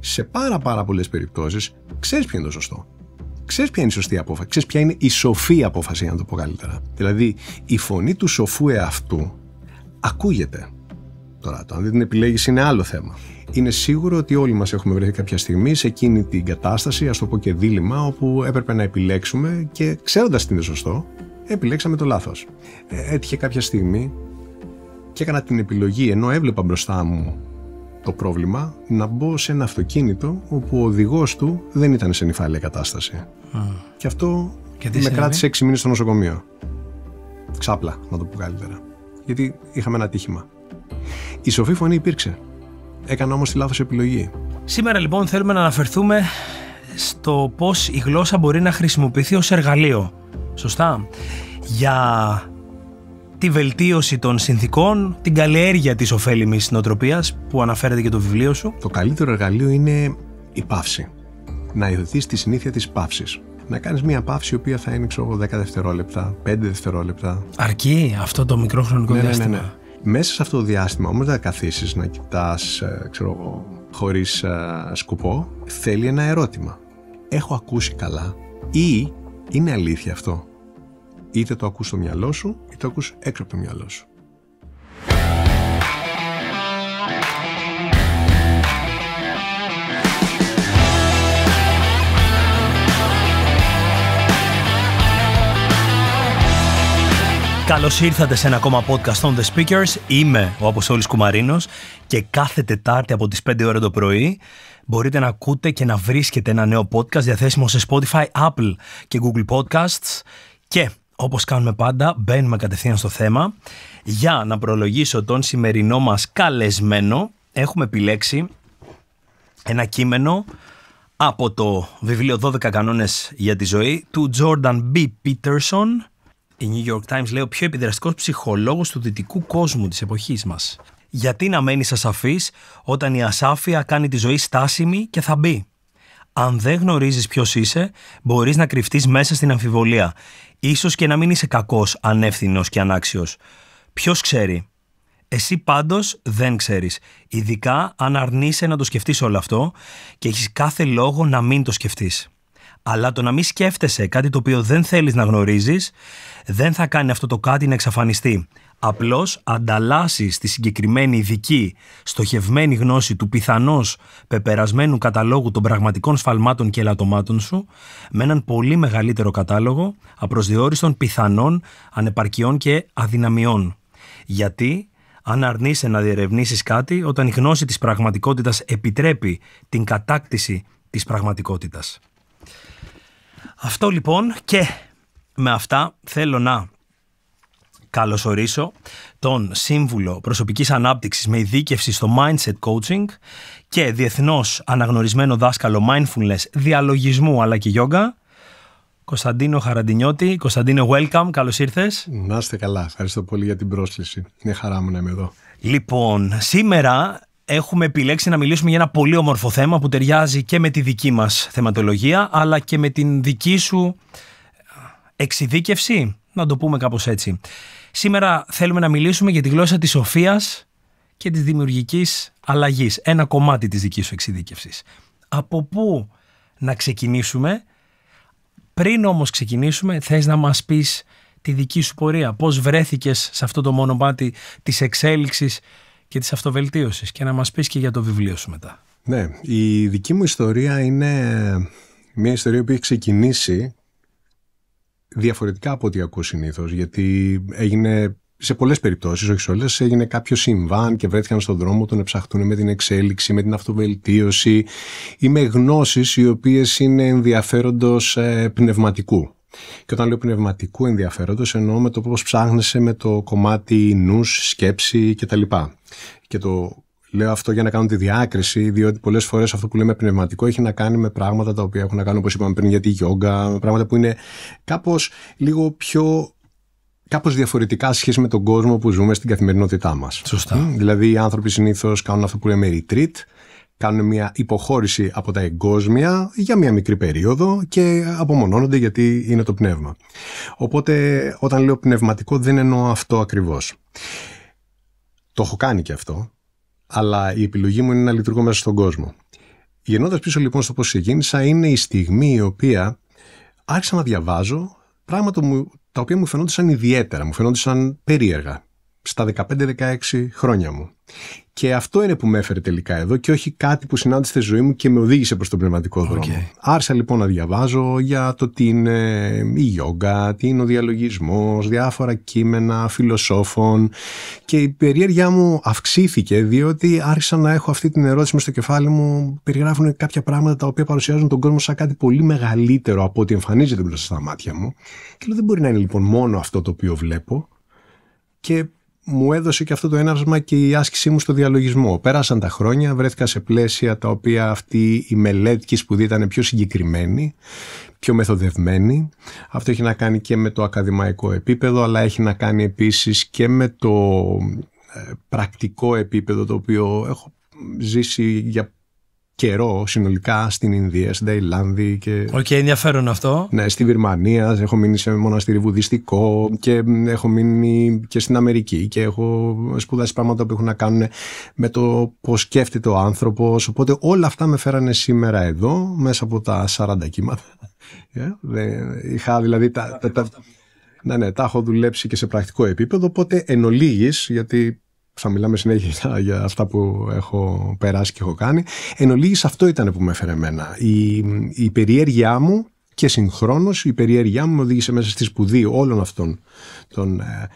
σε πάρα πάρα πολλές περιπτώσεις ξέρεις ποιο είναι το σωστό. Ξέρεις ποια είναι η σωστή απόφαση, ξέρεις ποια είναι η σοφή απόφαση, να το πω καλύτερα. Δηλαδή, η φωνή του σοφού εαυτού ακούγεται. Τώρα, το αν δεν την επιλέγεις είναι άλλο θέμα. Είναι σίγουρο ότι όλοι μας έχουμε βρεθεί κάποια στιγμή σε εκείνη την κατάσταση, ας το πω και δίλημα, όπου έπρεπε να επιλέξουμε και ξέροντας τι είναι σωστό, επιλέξαμε το λάθος. Ε, έτυχε κάποια στιγμή και έκανα την επιλογή, ενώ έβλεπα μπροστά μου το πρόβλημα να μπω σε ένα αυτοκίνητο όπου ο οδηγός του δεν ήταν σε νυφάλια κατάσταση. Και αυτό με κράτησε 6 μήνες στο νοσοκομείο. Ξάπλα, να το πω καλύτερα. Γιατί είχαμε ένα τύχημα. Η σοφή φωνή υπήρξε. Έκανα όμως τη λάθος επιλογή. Σήμερα λοιπόν θέλουμε να αναφερθούμε στο πώς η γλώσσα μπορεί να χρησιμοποιηθεί ως εργαλείο. Σωστά. Για τη βελτίωση των συνθήκων, την καλλιέργεια της ωφέλιμης νοοτροπίας που αναφέρεται και το βιβλίο σου. Το καλύτερο εργαλείο είναι η παύση. Να υιοθετείς τη συνήθεια της παύσης. Να κάνεις μια παύση η οποία θα είναι ξέρω, 10 δευτερόλεπτα, 5 δευτερόλεπτα. Αρκεί αυτό το μικρό χρονικό ναι, ναι, ναι, διάστημα. Ναι, ναι, Μέσα σε αυτό το διάστημα όμως να καθίσεις να κοιτάς ε, ξέρω, χωρίς ε, σκουπό Θέλει ένα ερώτημα. Έχω ακούσει καλά ή είναι αλήθεια αυτό. Είτε το ακούς στο μυαλό σου, είτε το ακούς έξω από το μυαλό σου. Καλώς ήρθατε σε ένα ακόμα podcast των The Speakers. Είμαι ο Αποστόλης Κουμαρίνος και κάθε Τετάρτη από τις 5 ώρα το πρωί μπορείτε να ακούτε και να βρίσκετε ένα νέο podcast διαθέσιμο σε Spotify, Apple και Google Podcasts και όπως κάνουμε πάντα, μπαίνουμε κατευθείαν στο θέμα. Για να προλογίσω τον σημερινό μας καλεσμένο, έχουμε επιλέξει ένα κείμενο από το βιβλίο «12 κανόνες για τη ζωή» του Jordan B. Peterson. Η New York Times λέει ο πιο επιδραστικός ψυχολόγος του δυτικού κόσμου της εποχής μας. Γιατί να μένεις ασαφής όταν η ασάφεια κάνει τη ζωή στάσιμη και θα μπει. Αν δεν γνωρίζεις ποιος είσαι, μπορείς να κρυφτείς μέσα στην αμφιβολία. Ίσως και να μην είσαι κακός, ανεύθυνος και ανάξιος. Ποιος ξέρει. Εσύ πάντως δεν ξέρεις. Ειδικά αν αρνείσαι να το σκεφτείς όλο αυτό και έχεις κάθε λόγο να μην το σκεφτείς. Αλλά το να μην σκέφτεσαι κάτι το οποίο δεν θέλεις να γνωρίζεις, δεν θα κάνει αυτό το κάτι να εξαφανιστεί. Απλώς ανταλλάσσεις τη συγκεκριμένη ειδική, στοχευμένη γνώση του πιθανώς πεπερασμένου καταλόγου των πραγματικών σφαλμάτων και ελαττωμάτων σου με έναν πολύ μεγαλύτερο κατάλογο απροσδιόριστων πιθανών ανεπαρκειών και αδυναμιών. Γιατί αν αρνείσαι να διερευνήσεις κάτι όταν η γνώση της πραγματικότητας επιτρέπει την κατάκτηση της πραγματικότητας. Αυτό λοιπόν και με αυτά θέλω να καλωσορίσω τον Σύμβουλο Προσωπικής Ανάπτυξης με ειδίκευση στο Mindset Coaching και διεθνώς αναγνωρισμένο δάσκαλο Mindfulness, διαλογισμού αλλά και yoga Κωνσταντίνο Χαραντινιώτη. Κωνσταντίνο, welcome, καλώς ήρθες. Να είστε καλά, ευχαριστώ πολύ για την πρόσκληση. Είναι χαρά μου να είμαι εδώ. Λοιπόν, σήμερα έχουμε επιλέξει να μιλήσουμε για ένα πολύ όμορφο θέμα που ταιριάζει και με τη δική μας θεματολογία, αλλά και με την δική σου εξειδίκευση, να το πούμε κάπως έτσι. Σήμερα θέλουμε να μιλήσουμε για τη γλώσσα της σοφίας και της δημιουργικής αλλαγής. Ένα κομμάτι της δικής σου εξειδίκευσης. Από πού να ξεκινήσουμε. Πριν όμως ξεκινήσουμε θες να μας πεις τη δική σου πορεία. Πώς βρέθηκες σε αυτό το μονοπάτι της εξέλιξης και της αυτοβελτίωσης και να μας πεις και για το βιβλίο σου μετά. Ναι, η δική μου ιστορία είναι μια ιστορία που έχει ξεκινήσει διαφορετικά από ό,τι ακούω συνήθως, γιατί έγινε σε πολλές περιπτώσεις, όχι σε όλες, έγινε κάποιο συμβάν και βρέθηκαν στον δρόμο, τον ψαχτούν με την εξέλιξη, με την αυτοβελτίωση ή με γνώσεις οι οποίες είναι ενδιαφέροντος ε, πνευματικού. Και όταν λέω πνευματικού ενδιαφέροντος, εννοώ με το πώς ψάχνεσαι με το κομμάτι νους, σκέψη κτλ. Και το Λέω αυτό για να κάνω τη διάκριση, διότι πολλές φορές αυτό που λέμε πνευματικό έχει να κάνει με πράγματα τα οποία έχουν να κάνουν, όπως είπαμε πριν, για τη γιόγκα, με πράγματα που είναι κάπως λίγο πιο κάπως διαφορετικά σχέση με τον κόσμο που ζούμε στην καθημερινότητά μας. Σωστά. Δηλαδή οι άνθρωποι συνήθως κάνουν αυτό που λέμε retreat, κάνουν μια υποχώρηση από τα εγκόσμια για μια μικρή περίοδο και απομονώνονται γιατί είναι το πνεύμα. Οπότε όταν λέω πνευματικό δεν εννοώ αυτό ακριβώς. Το έχω κάνει και αυτό αλλά η επιλογή μου είναι να λειτουργώ μέσα στον κόσμο. Γεννώντας πίσω λοιπόν στο πώς ξεκίνησα, είναι η στιγμή η οποία άρχισα να διαβάζω πράγματα τα οποία μου φαινόντουσαν ιδιαίτερα, μου φαινόντουσαν περίεργα στα 15-16 χρόνια μου. Και αυτό είναι που με έφερε τελικά εδώ και όχι κάτι που συνάντησε στη ζωή μου και με οδήγησε προς τον πνευματικό δρόμο. Okay. Άρχισα λοιπόν να διαβάζω για το τι είναι η γιόγκα, τι είναι ο διαλογισμός, διάφορα κείμενα φιλοσόφων και η περιέργειά μου αυξήθηκε διότι άρχισα να έχω αυτή την ερώτηση μες στο κεφάλι μου περιγράφουν κάποια πράγματα τα οποία παρουσιάζουν τον κόσμο σαν κάτι πολύ μεγαλύτερο από ό,τι εμφανίζεται μπροστά στα μάτια μου και λέω δεν μπορεί να είναι λοιπόν μόνο αυτό το οποίο βλέπω και μου έδωσε και αυτό το έναυσμα και η άσκησή μου στο διαλογισμό. Πέρασαν τα χρόνια, βρέθηκα σε πλαίσια τα οποία αυτή η μελέτη και η σπουδή ήταν πιο συγκεκριμένη, πιο μεθοδευμένη. Αυτό έχει να κάνει και με το ακαδημαϊκό επίπεδο, αλλά έχει να κάνει επίσης και με το ε, πρακτικό επίπεδο το οποίο έχω ζήσει για καιρό συνολικά στην Ινδία, στην Ταϊλάνδη. Και... Οκ, okay, ενδιαφέρον αυτό. Ναι, στη Βυρμανία, έχω μείνει σε μοναστήρι βουδιστικό και έχω μείνει και στην Αμερική και έχω σπουδάσει πράγματα που έχουν να κάνουν με το πώς σκέφτεται ο άνθρωπος. Οπότε όλα αυτά με φέρανε σήμερα εδώ, μέσα από τα 40 κύματα. Yeah, ε, είχα δηλαδή τα, τα, τα, ναι, ναι, τα έχω δουλέψει και σε πρακτικό επίπεδο, οπότε εν γιατί θα μιλάμε συνέχεια για αυτά που έχω περάσει και έχω κάνει. Εν ολίγης αυτό ήταν που με έφερε εμένα. Η, η περιέργειά μου και συγχρόνως η περιέργειά μου με οδήγησε μέσα στη σπουδή όλων αυτών των ε,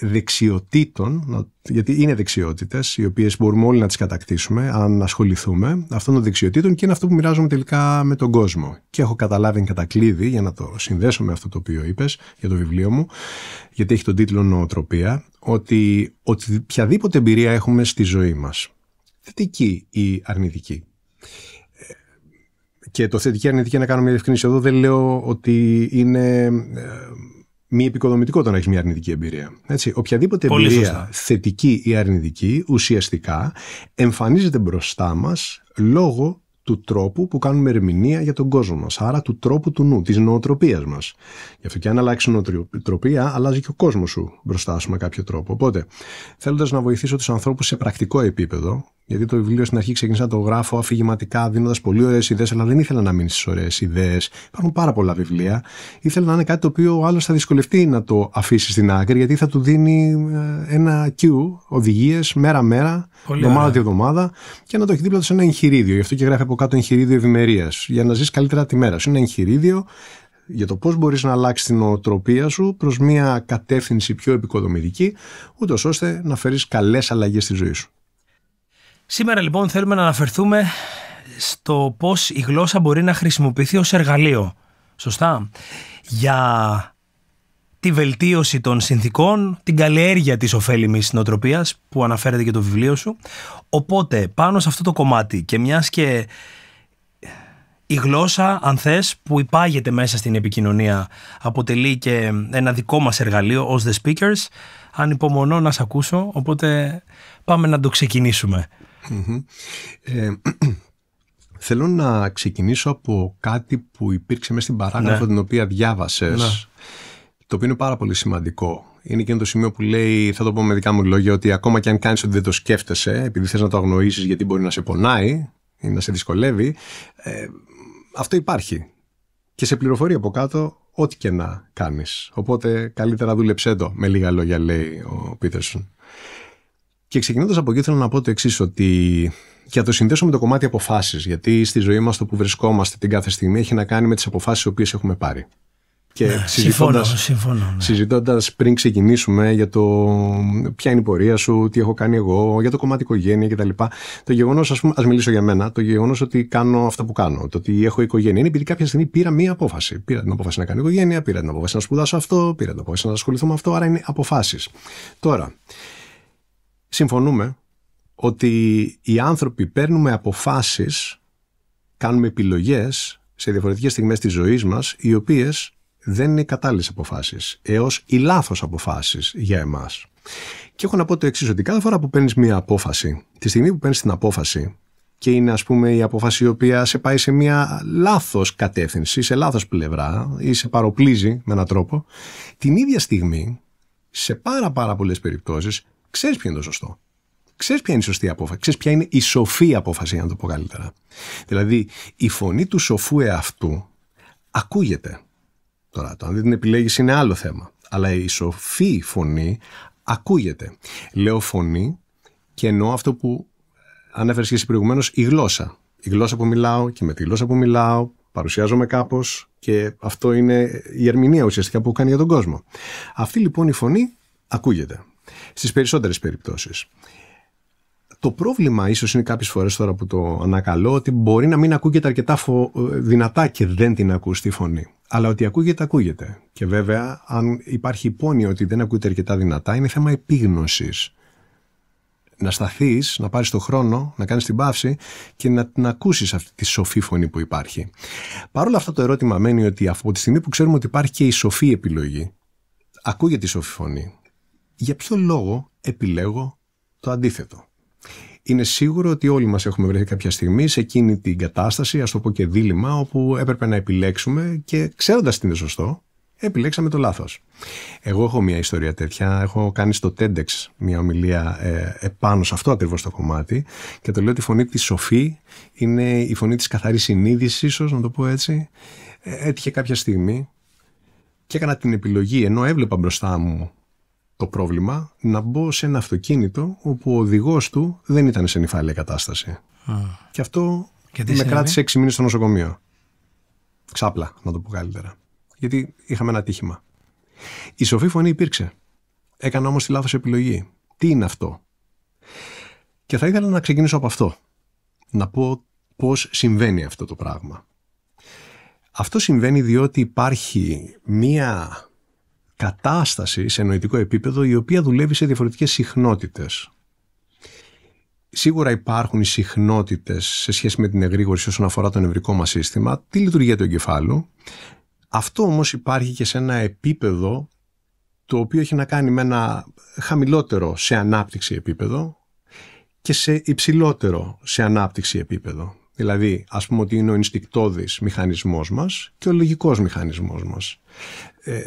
δεξιοτήτων, γιατί είναι δεξιότητες, οι οποίες μπορούμε όλοι να τις κατακτήσουμε αν ασχοληθούμε, αυτών των δεξιοτήτων και είναι αυτό που μοιράζομαι τελικά με τον κόσμο. Και έχω καταλάβει εν κατακλείδη, για να το συνδέσω με αυτό το οποίο είπες για το βιβλίο μου, γιατί έχει τον τίτλο Νοοτροπία, ότι οποιαδήποτε εμπειρία έχουμε στη ζωή μας, θετική ή αρνητική, ε, και το θετική αρνητική να κάνω μια διευκρίνηση εδώ δεν λέω ότι είναι ε, μη επικοδομητικό να έχεις μια αρνητική εμπειρία. Έτσι, οποιαδήποτε Πολύ εμπειρία, θετική ή αρνητική, ουσιαστικά εμφανίζεται μπροστά μας λόγω του τρόπου που κάνουμε ερμηνεία για τον κόσμο μας, άρα του τρόπου του νου, της νοοτροπίας μας. Γι' αυτό και αν αλλάξει νοοτροπία, αλλάζει και ο κόσμος σου μπροστά σου με κάποιο τρόπο. Οπότε, θέλοντας να βοηθήσω τους ανθρώπους σε πρακτικό επίπεδο, γιατί το βιβλίο στην αρχή ξεκίνησα να το γράφω αφηγηματικά, δίνοντας πολύ ωραίες ιδέες, αλλά δεν ήθελα να μείνει στις ωραίες ιδέες. Υπάρχουν πάρα πολλά βιβλία. Ήθελα να είναι κάτι το οποίο άλλος θα δυσκολευτεί να το αφήσει στην άκρη, γιατί θα του δίνει ε, ένα Q, οδηγίες, μέρα-μέρα, εβδομάδα τη εβδομάδα, και να το έχει δίπλα του σε ένα εγχειρίδιο. Γι' αυτό και γράφει από κάτω εγχειρίδιο ευημερίας, για να ζεις καλύτερα τη μέρα σου. Είναι ένα εγχειρίδιο για το πώς μπορείς να αλλάξεις την οτροπία σου προς μια κατεύθυνση πιο επικοδομητική, ούτως ώστε να φέρεις καλές αλλαγές στη ζωή σου. Σήμερα λοιπόν θέλουμε να αναφερθούμε στο πώς η γλώσσα μπορεί να χρησιμοποιηθεί ως εργαλείο. Σωστά. Για τη βελτίωση των συνθήκων, την καλλιέργεια της ωφέλιμης νοοτροπίας που αναφέρεται και το βιβλίο σου. Οπότε πάνω σε αυτό το κομμάτι και μιας και η γλώσσα, αν θες, που υπάγεται μέσα στην επικοινωνία αποτελεί και ένα δικό μας εργαλείο ως The Speakers. Αν υπομονώ να σε ακούσω, οπότε πάμε να το ξεκινήσουμε mm Ε, θέλω να ξεκινήσω από κάτι που υπήρξε μέσα στην παράγραφο ναι. την οποία διάβασες, ναι. το οποίο είναι πάρα πολύ σημαντικό. Είναι και το σημείο που λέει, θα το πω με δικά μου λόγια, ότι ακόμα και αν κάνεις ότι δεν το σκέφτεσαι, επειδή θες να το αγνοήσεις γιατί μπορεί να σε πονάει ή να σε δυσκολεύει, ε, αυτό υπάρχει. Και σε πληροφορεί από κάτω ό,τι και να κάνεις. Οπότε καλύτερα δούλεψέ το, με λίγα λόγια λέει ο Πίτερσον. Και ξεκινώντας από εκεί, θέλω να πω το εξής, ότι και να το συνδέσω με το κομμάτι αποφάσεις. Γιατί στη ζωή μας το που βρισκόμαστε την κάθε στιγμή έχει να κάνει με τις αποφάσεις που έχουμε πάρει. Και ναι, συμφωνώ, συμφωνώ, ναι. συζητώντας πριν ξεκινήσουμε για το ποια είναι η πορεία σου, τι έχω κάνει εγώ, για το κομμάτι οικογένεια κτλ. Το γεγονός, ας πούμε, ας μιλήσω για μένα, το γεγονός ότι κάνω αυτό που κάνω, το ότι έχω οικογένεια, είναι επειδή κάποια στιγμή πήρα μία απόφαση. Πήρα την απόφαση να κάνω οικογένεια, πήρα την απόφαση να σπουδάσω αυτό, πήρα την απόφαση να ασχοληθώ με αυτό, άρα είναι αποφάσεις. Τώρα, συμφωνούμε ότι οι άνθρωποι παίρνουμε αποφάσεις, κάνουμε επιλογές σε διαφορετικές στιγμές της ζωής μας, οι οποίες δεν είναι κατάλληλες αποφάσεις, έως οι λάθος αποφάσεις για εμάς. Και έχω να πω το εξής ότι κάθε φορά που παίρνεις μία απόφαση, τη στιγμή που παίρνεις την απόφαση, και είναι ας πούμε η απόφαση η οποία σε πάει σε μία λάθος κατεύθυνση, σε λάθος πλευρά ή σε παροπλίζει με έναν τρόπο, την ίδια στιγμή σε πάρα πάρα πολλές περιπτώσεις ξέρεις ποιο είναι το σωστό. Ξέρεις ποια είναι η σωστή απόφαση. Ξέρεις ποια είναι η σοφή απόφαση, για να το πω καλύτερα. Δηλαδή, η φωνή του σοφού εαυτού ακούγεται. Τώρα, το αν δεν την επιλέγεις είναι άλλο θέμα. Αλλά η σοφή φωνή ακούγεται. Λέω φωνή και εννοώ αυτό που ανέφερες και εσύ προηγουμένως, η γλώσσα. Η γλώσσα που μιλάω και με τη γλώσσα που μιλάω, παρουσιάζομαι κάπως και αυτό είναι η ερμηνεία ουσιαστικά που κάνει για τον κόσμο. Αυτή λοιπόν η φωνή ακούγεται. Στις περισσότερες περιπτώσεις. Το πρόβλημα ίσως είναι κάποιες φορές τώρα που το ανακαλώ ότι μπορεί να μην ακούγεται αρκετά φο... Ε, δυνατά και δεν την ακούς τη φωνή. Αλλά ότι ακούγεται, ακούγεται. Και βέβαια αν υπάρχει υπόνοια ότι δεν ακούγεται αρκετά δυνατά είναι θέμα επίγνωσης. Να σταθείς, να πάρεις το χρόνο, να κάνεις την παύση και να την ακούσεις αυτή τη σοφή φωνή που υπάρχει. Παρ' όλα αυτά το ερώτημα μένει ότι από τη στιγμή που ξέρουμε ότι υπάρχει και η σοφή επιλογή, ακούγεται η σοφή φωνή για ποιο λόγο επιλέγω το αντίθετο. Είναι σίγουρο ότι όλοι μας έχουμε βρεθεί κάποια στιγμή σε εκείνη την κατάσταση, ας το πω και δίλημα, όπου έπρεπε να επιλέξουμε και ξέροντας τι είναι σωστό, επιλέξαμε το λάθος. Εγώ έχω μια ιστορία τέτοια, έχω κάνει στο TEDx μια ομιλία ε, επάνω σε αυτό ακριβώς το κομμάτι και το λέω ότι η φωνή της σοφή είναι η φωνή της καθαρής συνείδησης ίσως, να το πω έτσι. Ε, έτυχε κάποια στιγμή και έκανα την επιλογή, ενώ έβλεπα μπροστά μου το πρόβλημα να μπω σε ένα αυτοκίνητο όπου ο οδηγός του δεν ήταν σε νυφάλια κατάσταση. Και αυτό με κράτησε έξι μήνες στο νοσοκομείο. Ξάπλα, να το πω καλύτερα. Γιατί είχαμε ένα τύχημα. Η σοφή φωνή υπήρξε. Έκανα όμως τη λάθος επιλογή. Τι είναι αυτό. Και θα ήθελα να ξεκινήσω από αυτό. Να πω πώς συμβαίνει αυτό το πράγμα. Αυτό συμβαίνει διότι υπάρχει μία κατάστασης σε νοητικό επίπεδο η οποία δουλεύει σε διαφορετικές συχνότητες. Σίγουρα υπάρχουν οι συχνότητες σε σχέση με την εγρήγορση όσον αφορά το νευρικό μας σύστημα, τη λειτουργία του εγκεφάλου. Αυτό όμως υπάρχει και σε ένα επίπεδο το οποίο έχει να κάνει με ένα χαμηλότερο σε ανάπτυξη επίπεδο και σε υψηλότερο σε ανάπτυξη επίπεδο. Δηλαδή, ας πούμε ότι είναι ο ενστικτόδης μηχανισμός μας και ο λογικός μηχανισμός μας. Ε,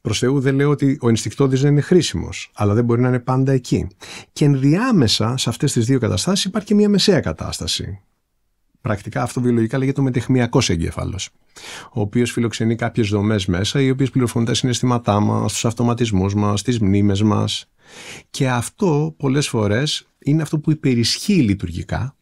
Προς Θεού δεν λέω ότι ο ενστικτόδης δεν είναι χρήσιμος, αλλά δεν μπορεί να είναι πάντα εκεί. Και ενδιάμεσα σε αυτές τις δύο καταστάσεις υπάρχει και μια μεσαία κατάσταση. Πρακτικά αυτό βιολογικά λέγεται ο μετεχμιακός εγκέφαλος, ο οποίος φιλοξενεί κάποιες δομές μέσα, οι οποίες πληροφορούν τα συναισθήματά μας, τους αυτοματισμούς μας, τις μνήμες μας. Και αυτό πολλές φορές είναι αυτό που υπερισχύει λειτουργικά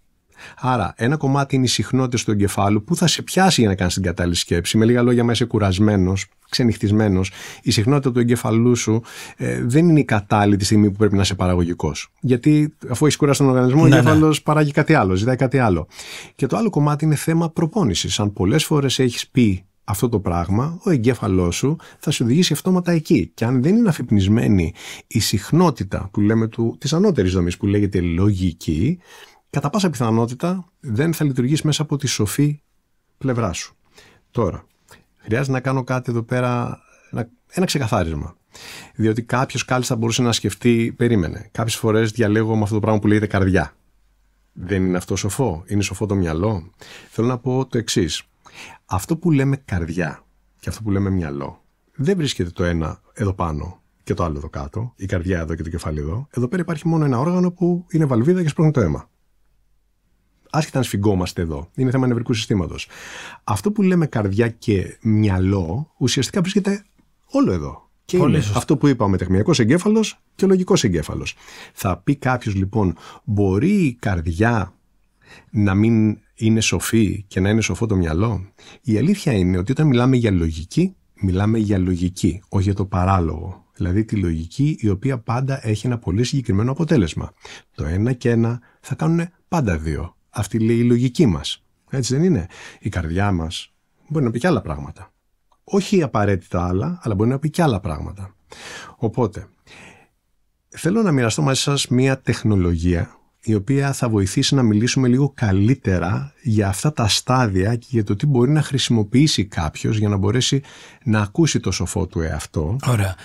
Άρα, ένα κομμάτι είναι οι συχνότητα του εγκεφάλου που θα σε πιάσει για να κάνεις την κατάλληλη σκέψη. Με λίγα λόγια, μέσα κουρασμένος, ξενυχτισμένος. Η συχνότητα του εγκεφαλού σου ε, δεν είναι η κατάλληλη τη στιγμή που πρέπει να είσαι παραγωγικός. Γιατί αφού έχεις κουράσει τον οργανισμό, ναι, ο εγκεφαλό ναι. παράγει κάτι άλλο, ζητάει κάτι άλλο. Και το άλλο κομμάτι είναι θέμα προπόνησης. Αν πολλές φορές έχεις πει αυτό το πράγμα, ο εγκέφαλός σου θα σου οδηγήσει αυτόματα εκεί. Και αν δεν είναι αφυπνισμένη η συχνότητα που λέμε της ανώτερης ανώτερης που λέγεται λογική, κατά πάσα πιθανότητα δεν θα λειτουργήσει μέσα από τη σοφή πλευρά σου. Τώρα, χρειάζεται να κάνω κάτι εδώ πέρα, ένα ξεκαθάρισμα. Διότι κάποιος κάλλιστα μπορούσε να σκεφτεί, περίμενε. Κάποιες φορές διαλέγω με αυτό το πράγμα που λέγεται καρδιά. Δεν είναι αυτό σοφό, είναι σοφό το μυαλό. Θέλω να πω το εξής. Αυτό που λέμε καρδιά και αυτό που λέμε μυαλό, δεν βρίσκεται το ένα εδώ πάνω και το άλλο εδώ κάτω, η καρδιά εδώ και το κεφάλι εδώ. Εδώ πέρα υπάρχει μόνο ένα όργανο που είναι βαλβίδα και σπρώχνει το αίμα άσχετα αν σφιγγόμαστε εδώ. Είναι θέμα νευρικού συστήματος. Αυτό που λέμε καρδιά και μυαλό ουσιαστικά βρίσκεται όλο εδώ. Και είναι αυτό που είπαμε τεχνιακός εγκέφαλος και λογικός εγκέφαλος. Θα πει κάποιος λοιπόν, μπορεί η καρδιά να μην είναι σοφή και να είναι σοφό το μυαλό. Η αλήθεια είναι ότι όταν μιλάμε για λογική, μιλάμε για λογική, όχι για το παράλογο. Δηλαδή τη λογική η οποία πάντα έχει ένα πολύ συγκεκριμένο αποτέλεσμα. Το ένα και ένα θα κάνουν πάντα δύο. Αυτή λέει η λογική μας. Έτσι δεν είναι. Η καρδιά μας μπορεί να πει και άλλα πράγματα. Όχι απαραίτητα άλλα, αλλά μπορεί να πει και άλλα πράγματα. Οπότε, θέλω να μοιραστώ μαζί σας μία τεχνολογία η οποία θα βοηθήσει να μιλήσουμε λίγο καλύτερα για αυτά τα στάδια και για το τι μπορεί να χρησιμοποιήσει κάποιος για να μπορέσει να ακούσει το σοφό του εαυτό. Ωραία.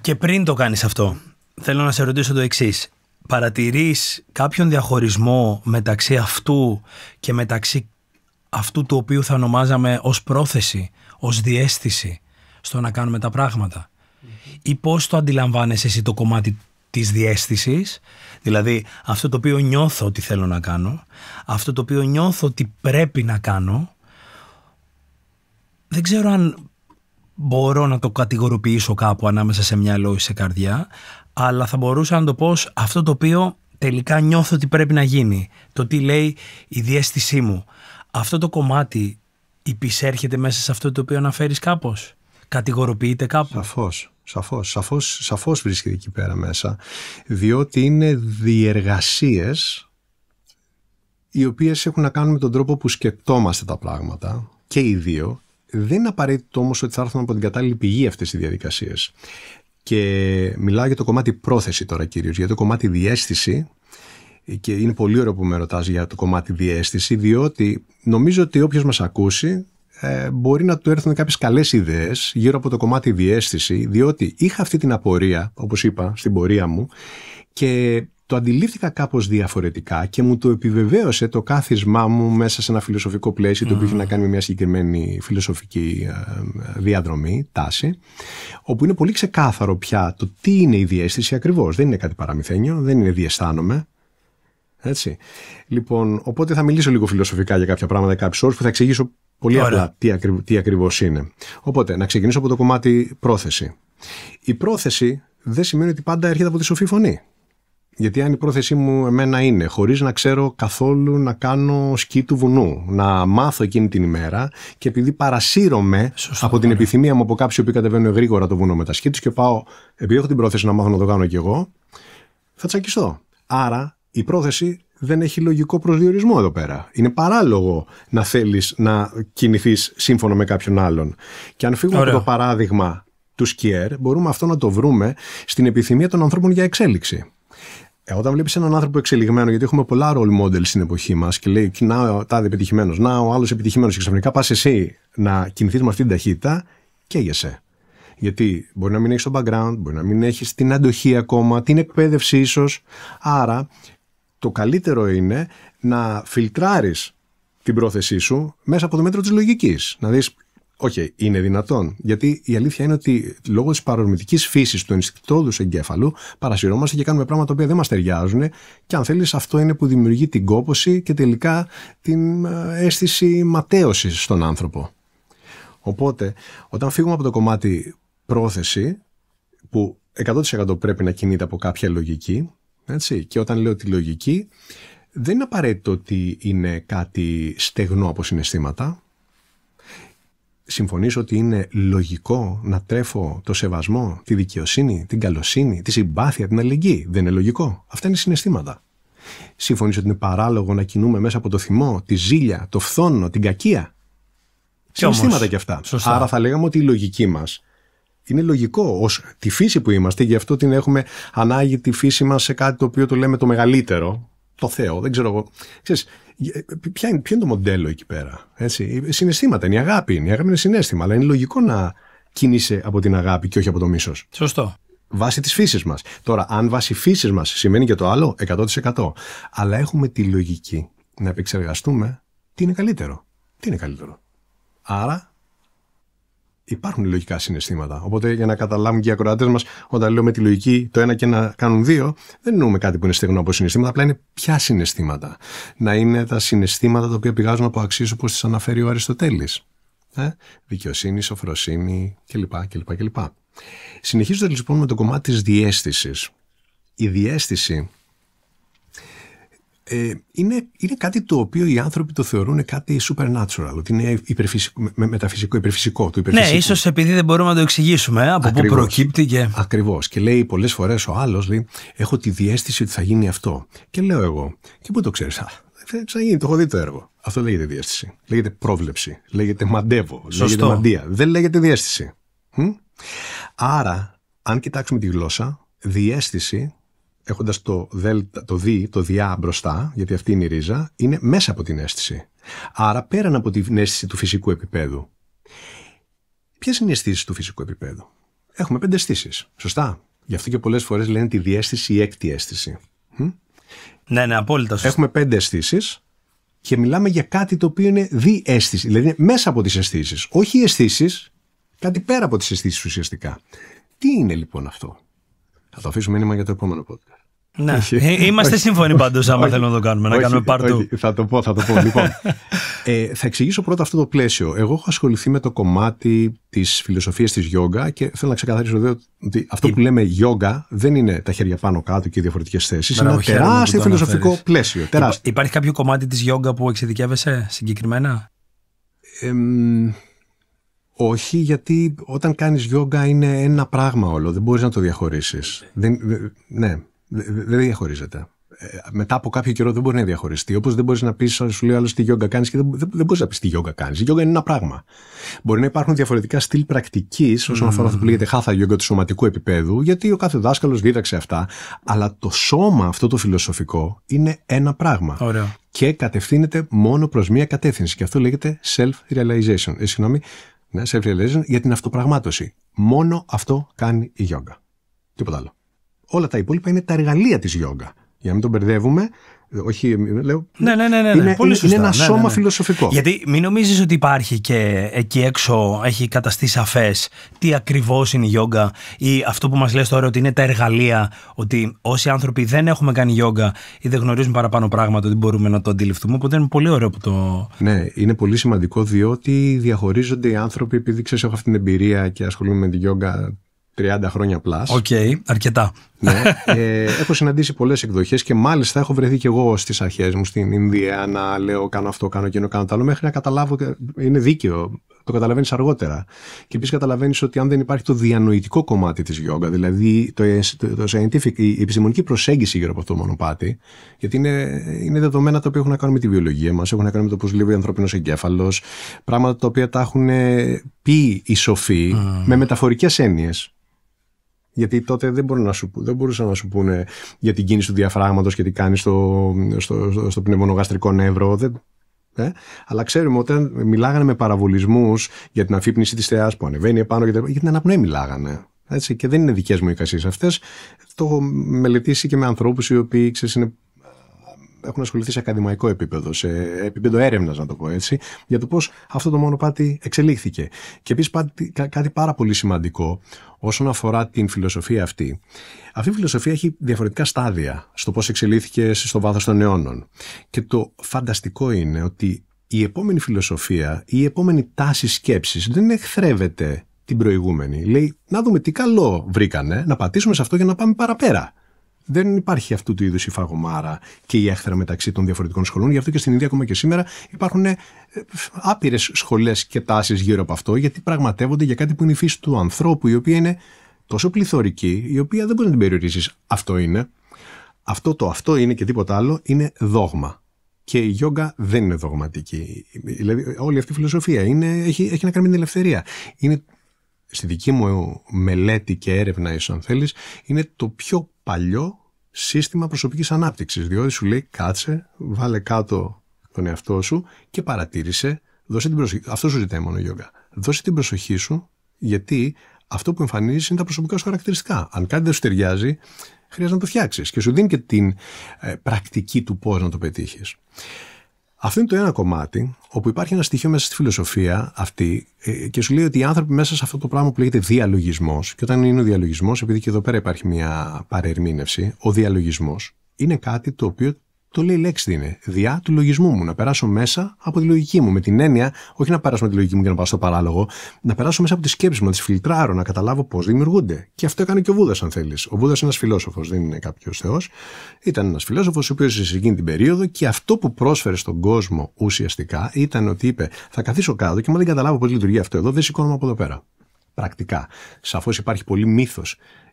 Και πριν το κάνεις αυτό, θέλω να σε ρωτήσω το εξής παρατηρείς κάποιον διαχωρισμό μεταξύ αυτού και μεταξύ αυτού του οποίου θα ονομάζαμε ως πρόθεση, ως διέστηση στο να κάνουμε τα πραγματα Ή πώς το αντιλαμβάνεσαι εσύ το κομμάτι της διέστησης, δηλαδή αυτό το οποίο νιώθω ότι θέλω να κάνω, αυτό το οποίο νιώθω ότι πρέπει να κάνω, δεν ξέρω αν μπορώ να το κατηγοροποιήσω κάπου ανάμεσα σε μυαλό ή σε καρδιά, αλλά θα μπορούσα να το πω αυτό το οποίο τελικά νιώθω ότι πρέπει να γίνει. Το τι λέει η διέστησή μου. Αυτό το κομμάτι υπησέρχεται μέσα σε αυτό το οποίο αναφέρεις κάπως. Κατηγοροποιείται κάπου. Σαφώς. Σαφώς, σαφώς, σαφώς βρίσκεται εκεί πέρα μέσα, διότι είναι διεργασίες οι οποίες έχουν να κάνουν με τον τρόπο που σκεπτόμαστε τα πράγματα και οι δύο, δεν είναι απαραίτητο όμως ότι θα έρθουν από την κατάλληλη πηγή αυτές οι διαδικασίες. Και μιλάω για το κομμάτι πρόθεση τώρα κυρίως, για το κομμάτι διέστηση και είναι πολύ ωραίο που με ρωτάς για το κομμάτι διέστηση διότι νομίζω ότι όποιος μας ακούσει ε, μπορεί να του έρθουν κάποιες καλές ιδέες γύρω από το κομμάτι διέστηση διότι είχα αυτή την απορία όπως είπα στην πορεία μου και το αντιλήφθηκα κάπως διαφορετικά και μου το επιβεβαίωσε το κάθισμά μου μέσα σε ένα φιλοσοφικό πλαίσιο mm. το οποίο είχε να mm. κάνει με μια συγκεκριμένη φιλοσοφική ε, διαδρομή, τάση όπου είναι πολύ ξεκάθαρο πια το τι είναι η διέστηση ακριβώς. Δεν είναι κάτι παραμυθένιο, δεν είναι διαισθάνομαι. Έτσι. Λοιπόν, οπότε θα μιλήσω λίγο φιλοσοφικά για κάποια πράγματα, κάποιους όρους που θα εξηγήσω πολύ απλά τι, ακριβ, ακριβώς είναι. Οπότε, να ξεκινήσω από το κομμάτι πρόθεση. Η πρόθεση δεν σημαίνει ότι πάντα έρχεται από τη σοφή φωνή. Γιατί αν η πρόθεσή μου εμένα είναι, χωρίς να ξέρω καθόλου να κάνω σκι του βουνού, να μάθω εκείνη την ημέρα και επειδή παρασύρωμαι από την ναι. επιθυμία μου από κάποιους που κατεβαίνουν γρήγορα το βουνό με τα σκι τους και πάω, επειδή έχω την πρόθεση να μάθω να το κάνω κι εγώ, θα τσακιστώ. Άρα η πρόθεση δεν έχει λογικό προσδιορισμό εδώ πέρα. Είναι παράλογο να θέλεις να κινηθείς σύμφωνα με κάποιον άλλον. Και αν φύγουμε από το παράδειγμα του σκιέρ, μπορούμε αυτό να το βρούμε στην επιθυμία των ανθρώπων για εξέλιξη. Ε, όταν βλέπεις έναν άνθρωπο εξελιγμένο, γιατί έχουμε πολλά role models στην εποχή μας και λέει να ο τάδε επιτυχημένος, να ο άλλος επιτυχημένος, και ξαφνικά πας εσύ να κινηθείς με αυτή την ταχύτητα, καίγεσαι. Γιατί μπορεί να μην έχεις το background, μπορεί να μην έχεις την αντοχή ακόμα, την εκπαίδευση ίσως. Άρα, το καλύτερο είναι να φιλτράρεις την πρόθεσή σου μέσα από το μέτρο της λογικής. Να δεις Οκ, είναι δυνατόν. Γιατί η αλήθεια είναι ότι λόγω της παρορμητικής φύσης του ενστικτόδους εγκέφαλου παρασυρώμαστε και κάνουμε πράγματα τα οποία δεν μας ταιριάζουν. Και αν θέλεις, αυτό είναι που δημιουργεί την κόποση και τελικά την ε, αίσθηση ματέωσης στον άνθρωπο. Οπότε, όταν φύγουμε από το κομμάτι πρόθεση, που 100% πρέπει να κινείται από κάποια λογική, έτσι, και όταν λέω τη λογική, δεν είναι απαραίτητο ότι είναι κάτι στεγνό από συναισθήματα συμφωνείς ότι είναι λογικό να τρέφω το σεβασμό, τη δικαιοσύνη, την καλοσύνη, τη συμπάθεια, την αλληλεγγύη. Δεν είναι λογικό. Αυτά είναι συναισθήματα. Συμφωνείς ότι είναι παράλογο να κινούμε μέσα από το θυμό, τη ζήλια, το φθόνο, την κακία. Συναισθήματα κι αυτά. Άρα θα λέγαμε ότι η λογική μας είναι λογικό ως τη φύση που είμαστε, γι' αυτό την έχουμε ανάγει τη φύση μας σε κάτι το οποίο το λέμε το μεγαλύτερο, το Θεό, δεν ξέρω εγώ. Ξέρεις, ε, ποιο είναι το μοντέλο εκεί πέρα. Έτσι. Ε, συναισθήματα είναι η αγάπη. Είναι. Η αγάπη είναι συνέστημα, αλλά είναι λογικό να κινείσαι από την αγάπη και όχι από το μίσος. Σωστό. Βάσει της φύσης μας. Τώρα, αν βάσει φύσης μας σημαίνει και το άλλο, 100%. Αλλά έχουμε τη λογική να επεξεργαστούμε τι είναι καλύτερο. Τι είναι καλύτερο. Άρα υπάρχουν λογικά συναισθήματα. Οπότε για να καταλάβουν και οι ακροατές μας, όταν λέω με τη λογική το ένα και να κάνουν δύο, δεν εννοούμε κάτι που είναι στεγνό από συναισθήματα, απλά είναι ποια συναισθήματα. Να είναι τα συναισθήματα τα οποία πηγάζουν από αξίες όπως τις αναφέρει ο Αριστοτέλης. Ε? Δικαιοσύνη, σοφροσύνη κλπ. κλπ, κλπ. Συνεχίζοντας λοιπόν με το κομμάτι της διέστησης. Η διέστηση ε, είναι, είναι κάτι το οποίο οι άνθρωποι το θεωρούν κάτι supernatural, ότι είναι υπερφυσικό, με, μεταφυσικό, υπερφυσικό του υπερφυσικού. Ναι, ίσως επειδή δεν μπορούμε να το εξηγήσουμε, από πού προκύπτει και. Ακριβώς. Και λέει πολλές φορές ο άλλος, λέει, Έχω τη διέστηση ότι θα γίνει αυτό. Και λέω εγώ, και πού το ξέρεις. Α, θα γίνει, το έχω δει το έργο. Αυτό λέγεται διέστηση. Λέγεται πρόβλεψη. Λέγεται μαντεύω. Σωστό. Λέγεται μαντεία. Δεν λέγεται διέστηση. Άρα, αν κοιτάξουμε τη γλώσσα, διέστηση έχοντας το, δελτα, το δι, το διά μπροστά, γιατί αυτή είναι η ρίζα, είναι μέσα από την αίσθηση. Άρα πέραν από την αίσθηση του φυσικού επίπεδου. Ποιες είναι οι αισθήσεις του φυσικού επίπεδου. Έχουμε πέντε αισθήσεις. σωστά. Γι' αυτό και πολλές φορές λένε τη διέστηση ή έκτη αίσθηση. Ναι, ναι, απόλυτα σωστά. Έχουμε πέντε αισθήσεις και μιλάμε για κάτι το οποίο είναι διέστηση, δηλαδή είναι μέσα από τις αισθήσεις. Όχι αισθήσεις, κάτι πέρα από τις αισθήσεις ουσιαστικά. Τι είναι λοιπόν αυτό. Θα το αφήσουμε μήνυμα για το επόμενο podcast. Ναι, ε, είμαστε σύμφωνοι πάντως άμα θέλουμε να το κάνουμε, να κάνουμε πάρτο. θα το πω, θα το πω. λοιπόν, ε, θα εξηγήσω πρώτα αυτό το πλαίσιο. Εγώ έχω ασχοληθεί με το κομμάτι της φιλοσοφίας της γιόγκα και θέλω να ξεκαθαρίσω εδώ ότι αυτό που λέμε γιόγκα δεν είναι τα χέρια πάνω κάτω και διαφορετικές θέσεις, είναι ένα τεράστιο φιλοσοφικό πλαίσιο. Τεράστιο. Υπάρχει κάποιο κομμάτι της γιόγκα που εξειδικεύεσαι συγκεκριμένα? Όχι, γιατί όταν κάνεις γιόγκα είναι ένα πράγμα όλο. Δεν μπορείς να το διαχωρίσεις. Δεν, ναι, δεν διαχωρίζεται. Ε, μετά από κάποιο καιρό δεν μπορεί να διαχωριστεί. Όπως δεν μπορείς να πεις, σου λέει άλλος τι γιόγκα κάνεις και δεν, δεν μπορείς να πεις τι γιόγκα κάνεις. Η γιόγκα είναι ένα πράγμα. Μπορεί να υπάρχουν διαφορετικά στυλ πρακτικής όσον αφορά αυτό που λέγεται χάθα γιόγκα του σωματικού επίπεδου, γιατί ο κάθε δάσκαλος δίδαξε αυτά. Αλλά το σώμα αυτό το φιλοσοφικό είναι ένα πράγμα. Ωραία. Και κατευθύνεται μόνο προς μία κατεύθυνση. Και αυτό λέγεται self-realization. Ε, συγγνώμη, ναι, self realization, για την αυτοπραγμάτωση. Μόνο αυτό κάνει η γιόγκα. Τίποτα άλλο. Όλα τα υπόλοιπα είναι τα εργαλεία της γιόγκα. Για να μην τον μπερδεύουμε. Όχι, λέω. Ναι, ναι, ναι. ναι, ναι. είναι, είναι ένα ναι, ναι, σώμα φιλοσοφικό. Γιατί μην νομίζεις ότι υπάρχει και εκεί έξω έχει καταστεί σαφές τι ακριβώς είναι η γιόγκα ή αυτό που μας λες τώρα ότι είναι τα εργαλεία. Ότι όσοι άνθρωποι δεν έχουμε κάνει γιόγκα ή δεν γνωρίζουν παραπάνω πράγματα, ότι μπορούμε να το αντιληφθούμε. Οπότε είναι πολύ ωραίο που το. Ναι, είναι πολύ σημαντικό διότι διαχωρίζονται οι άνθρωποι επειδή ξέρω, έχω αυτή την εμπειρία και ασχολούμαι με τη γιόγκα 30 χρόνια πλάς. Οκ, okay, αρκετά. Ναι, ε, έχω συναντήσει πολλές εκδοχές και μάλιστα έχω βρεθεί και εγώ στις αρχές μου στην Ινδία να λέω κάνω αυτό, κάνω εκείνο, κάνω το άλλο, μέχρι να καταλάβω. Είναι δίκαιο. Το καταλαβαίνεις αργότερα. Και επίσης καταλαβαίνεις ότι αν δεν υπάρχει το διανοητικό κομμάτι της γιόγκα δηλαδή το, το, scientific, η επιστημονική προσέγγιση γύρω από αυτό το μονοπάτι, γιατί είναι, είναι δεδομένα τα οποία έχουν να κάνουν με τη βιολογία μας έχουν να κάνουν με το πώς λειτουργεί ο ανθρώπινος εγκέφαλος, πράγματα τα οποία τα έχουν πει οι σοφοί με μεταφορικές έννοιες. Γιατί τότε δεν, να σου, δεν μπορούσαν να σου πούνε για την κίνηση του διαφράγματος και τι κάνει στο, στο, στο, πνευμονογαστρικό νεύρο. Δεν, ε? Αλλά ξέρουμε όταν μιλάγανε με παραβολισμούς για την αφύπνιση της θεάς που ανεβαίνει επάνω και για την αναπνοή μιλάγανε. Έτσι, και δεν είναι δικές μου εικασίες αυτές. Το έχω μελετήσει και με ανθρώπους οι οποίοι ξέρεις, είναι έχουν ασχοληθεί σε ακαδημαϊκό επίπεδο, σε επίπεδο έρευνας, να το πω έτσι, για το πώς αυτό το μονοπάτι εξελίχθηκε. Και επίσης κάτι πάρα πολύ σημαντικό όσον αφορά την φιλοσοφία αυτή. Αυτή η φιλοσοφία έχει διαφορετικά στάδια στο πώς εξελίχθηκε στο βάθος των αιώνων. Και το φανταστικό είναι ότι η επόμενη φιλοσοφία, η επόμενη τάση σκέψης δεν εχθρεύεται την προηγούμενη. Λέει, να δούμε τι καλό βρήκανε, να πατήσουμε σε αυτό για να πάμε παραπέρα δεν υπάρχει αυτού του είδους η φαγωμάρα και η έχθρα μεταξύ των διαφορετικών σχολών. Γι' αυτό και στην Ινδία, ακόμα και σήμερα, υπάρχουν ε, άπειρες σχολές και τάσεις γύρω από αυτό, γιατί πραγματεύονται για κάτι που είναι η φύση του ανθρώπου, η οποία είναι τόσο πληθωρική, η οποία δεν μπορεί να την περιορίσει. Αυτό είναι. Αυτό το αυτό είναι και τίποτα άλλο είναι δόγμα. Και η γιόγκα δεν είναι δογματική. Δηλαδή, όλη αυτή η φιλοσοφία είναι, έχει, έχει να κάνει με την ελευθερία. Είναι, στη δική μου μελέτη και έρευνα, ίσως αν θέλεις, είναι το πιο παλιό σύστημα προσωπικής ανάπτυξης, διότι σου λέει κάτσε, βάλε κάτω τον εαυτό σου και παρατήρησε, δώσε την προσοχή. Αυτό σου ζητάει μόνο Δώσε την προσοχή σου, γιατί αυτό που εμφανίζεις είναι τα προσωπικά σου χαρακτηριστικά. Αν κάτι δεν σου ταιριάζει, χρειάζεται να το φτιάξεις και σου δίνει και την ε, πρακτική του πώς να το πετύχεις. Αυτό είναι το ένα κομμάτι, όπου υπάρχει ένα στοιχείο μέσα στη φιλοσοφία αυτή ε, και σου λέει ότι οι άνθρωποι μέσα σε αυτό το πράγμα που λέγεται διαλογισμός, και όταν είναι ο διαλογισμός, επειδή και εδώ πέρα υπάρχει μια παρερμήνευση, ο διαλογισμός είναι κάτι το οποίο το λέει η λέξη τι είναι. Διά του λογισμού μου. Να περάσω μέσα από τη λογική μου. Με την έννοια, όχι να περάσω με τη λογική μου και να πάω στο παράλογο, να περάσω μέσα από τι σκέψει μου, να τις φιλτράρω, να καταλάβω πώς δημιουργούνται. Και αυτό έκανε και ο Βούδας, αν θέλεις. Ο Βούδας είναι ένας φιλόσοφος, δεν είναι κάποιος Θεός. Ήταν ένας φιλόσοφος, ο οποίος σε εκείνη την περίοδο και αυτό που πρόσφερε στον κόσμο ουσιαστικά ήταν ότι είπε: Θα καθίσω κάτω και μα δεν καταλάβω πώς λειτουργεί αυτό εδώ, δεν σηκώνομαι από εδώ πέρα. Πρακτικά. Σαφώς υπάρχει πολύ μύθος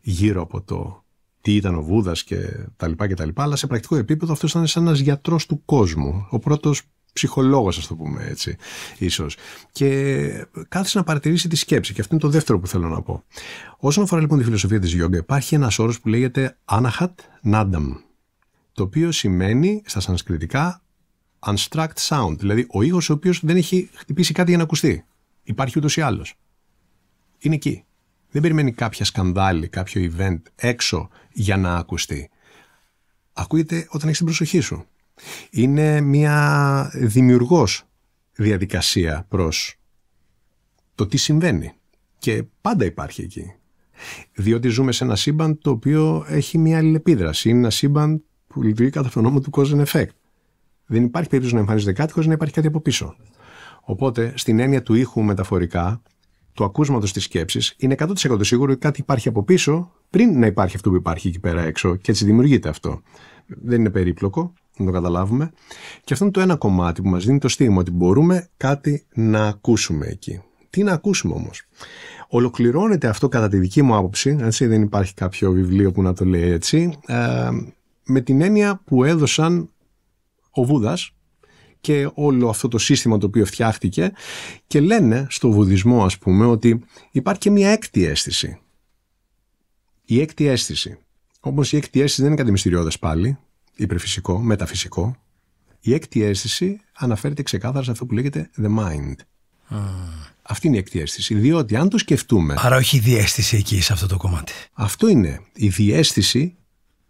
γύρω από το τι ήταν ο Βούδας και τα λοιπά και τα λοιπά, αλλά σε πρακτικό επίπεδο αυτός ήταν σαν ένας γιατρός του κόσμου. Ο πρώτος ψυχολόγος, ας το πούμε έτσι, ίσως. Και κάθεσε να παρατηρήσει τη σκέψη. Και αυτό είναι το δεύτερο που θέλω να πω. Όσον αφορά λοιπόν τη φιλοσοφία της Γιόγκα, υπάρχει ένας όρος που λέγεται Anahat Νάνταμ, το οποίο σημαίνει στα σανσκριτικά Unstruct sound, δηλαδή ο ήχος ο οποίος δεν έχει χτυπήσει κάτι για να ακουστεί. Υπάρχει ούτως ή άλλως. Είναι εκεί. Δεν περιμένει κάποια σκανδάλι, κάποιο event έξω για να ακουστεί. Ακούγεται όταν έχεις την προσοχή σου. Είναι μια δημιουργός διαδικασία προς. το τι συμβαίνει. Και πάντα υπάρχει εκεί. Διότι ζούμε σε ένα σύμπαν το οποίο έχει μια αλληλεπίδραση. Είναι ένα σύμπαν που λειτουργεί κατά τον νόμο του cause and effect. Δεν υπάρχει περίπτωση να εμφανίζεται κάτι χωρίς να υπάρχει κάτι από πίσω. Οπότε, στην έννοια του ήχου μεταφορικά, του ακούσματος της σκέψης, είναι 100% σίγουρο ότι κάτι υπάρχει από πίσω πριν να υπάρχει αυτό που υπάρχει εκεί πέρα έξω και έτσι δημιουργείται αυτό. Δεν είναι περίπλοκο να το καταλάβουμε. Και αυτό είναι το ένα κομμάτι που μας δίνει το στίγμα ότι μπορούμε κάτι να ακούσουμε εκεί. Τι να ακούσουμε όμως. Ολοκληρώνεται αυτό κατά τη δική μου άποψη, έτσι, δεν υπάρχει κάποιο βιβλίο που να το λέει έτσι, ε, με την έννοια που έδωσαν ο Βούδας και όλο αυτό το σύστημα το οποίο φτιάχτηκε και λένε στο βουδισμό ας πούμε ότι υπάρχει και μια έκτη αίσθηση. Η έκτη αίσθηση. Όμως η έκτη αίσθηση δεν είναι κάτι μυστηριώδες πάλι, υπερφυσικό, μεταφυσικό. Η έκτη αίσθηση αναφέρεται ξεκάθαρα σε αυτό που λέγεται the mind. Αυτή είναι η έκτη αίσθηση. Διότι αν το σκεφτούμε. Άρα, όχι η διέστηση εκεί, σε αυτό το κομμάτι. Αυτό είναι. Η διέστηση,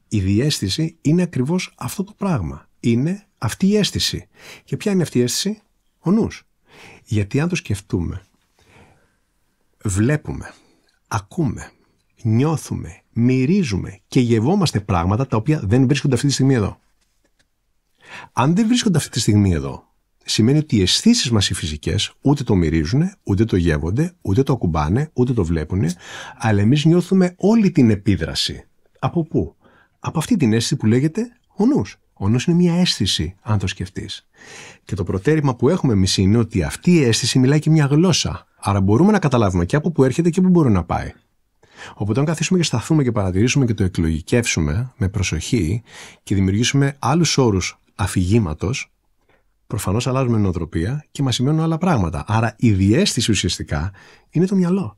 η διέστηση είναι ακριβώς αυτό το πράγμα είναι αυτή η αίσθηση. Και ποια είναι αυτή η αίσθηση? Ο νους. Γιατί αν το σκεφτούμε, βλέπουμε, ακούμε, νιώθουμε, μυρίζουμε και γευόμαστε πράγματα τα οποία δεν βρίσκονται αυτή τη στιγμή εδώ. Αν δεν βρίσκονται αυτή τη στιγμή εδώ, σημαίνει ότι οι αισθήσεις μας οι φυσικές ούτε το μυρίζουν, ούτε το γεύονται, ούτε το ακουμπάνε, ούτε το βλέπουν, αλλά εμείς νιώθουμε όλη την επίδραση. Από πού? Από αυτή την αίσθηση που λέγεται ο νους. Ο νους είναι μια αίσθηση, αν το σκεφτείς. Και το προτέρημα που έχουμε εμείς είναι ότι αυτή η αίσθηση μιλάει και μια γλώσσα. Άρα μπορούμε να καταλάβουμε και από που έρχεται και που μπορεί να πάει. Οπότε, αν καθίσουμε και σταθούμε και παρατηρήσουμε και το εκλογικεύσουμε με προσοχή και δημιουργήσουμε άλλους όρους αφηγήματος, προφανώς αλλάζουμε νοοτροπία και μας σημαίνουν άλλα πράγματα. Άρα, η διέστηση ουσιαστικά είναι το μυαλό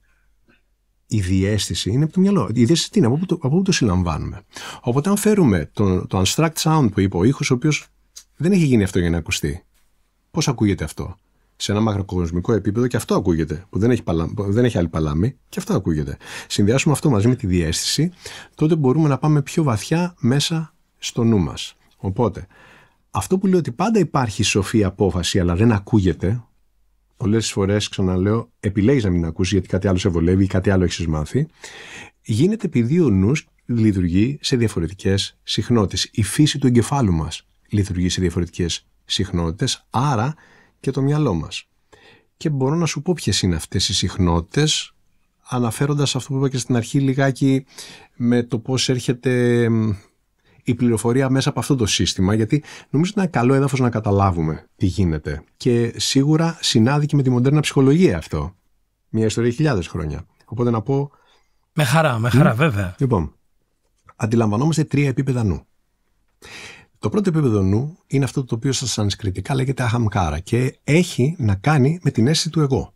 η διέστηση είναι από το μυαλό. Η διέστηση τι είναι, από πού το, από που το απο το Οπότε αν φέρουμε το, το sound που είπε ο ήχος, ο οποίος δεν έχει γίνει αυτό για να ακουστεί. Πώς ακούγεται αυτό. Σε ένα μακροκοσμικό επίπεδο και αυτό ακούγεται, που δεν έχει, δεν έχει άλλη παλάμη, και αυτό ακούγεται. Συνδυάσουμε αυτό μαζί με τη διέστηση, τότε μπορούμε να πάμε πιο βαθιά μέσα στο νου μας. Οπότε, αυτό που λέω ότι πάντα υπάρχει σοφή απόφαση, αλλά δεν ακούγεται, πολλές φορές, ξαναλέω, επιλέγεις να μην ακούσεις γιατί κάτι άλλο σε βολεύει ή κάτι άλλο έχεις μάθει, γίνεται επειδή ο νους λειτουργεί σε διαφορετικές συχνότητες. Η φύση του εγκεφάλου μας λειτουργεί σε διαφορετικές συχνότητες, άρα και το μυαλό μας. Και μπορώ να σου πω ποιες είναι αυτές οι συχνότητες, αναφέροντας αυτό που είπα και στην αρχή λιγάκι με το πώς έρχεται η πληροφορία μέσα από αυτό το σύστημα, γιατί νομίζω ότι είναι ένα καλό έδαφος να καταλάβουμε τι γίνεται. Και σίγουρα συνάδει και με τη μοντέρνα ψυχολογία αυτό. Μια ιστορία χιλιάδες χρόνια. Οπότε να πω. Με χαρά, με χαρά, βέβαια. Λοιπόν, αντιλαμβανόμαστε τρία επίπεδα νου. Το πρώτο επίπεδο νου είναι αυτό το οποίο στα σανσκριτικά λέγεται αχαμκάρα και έχει να κάνει με την αίσθηση του εγώ.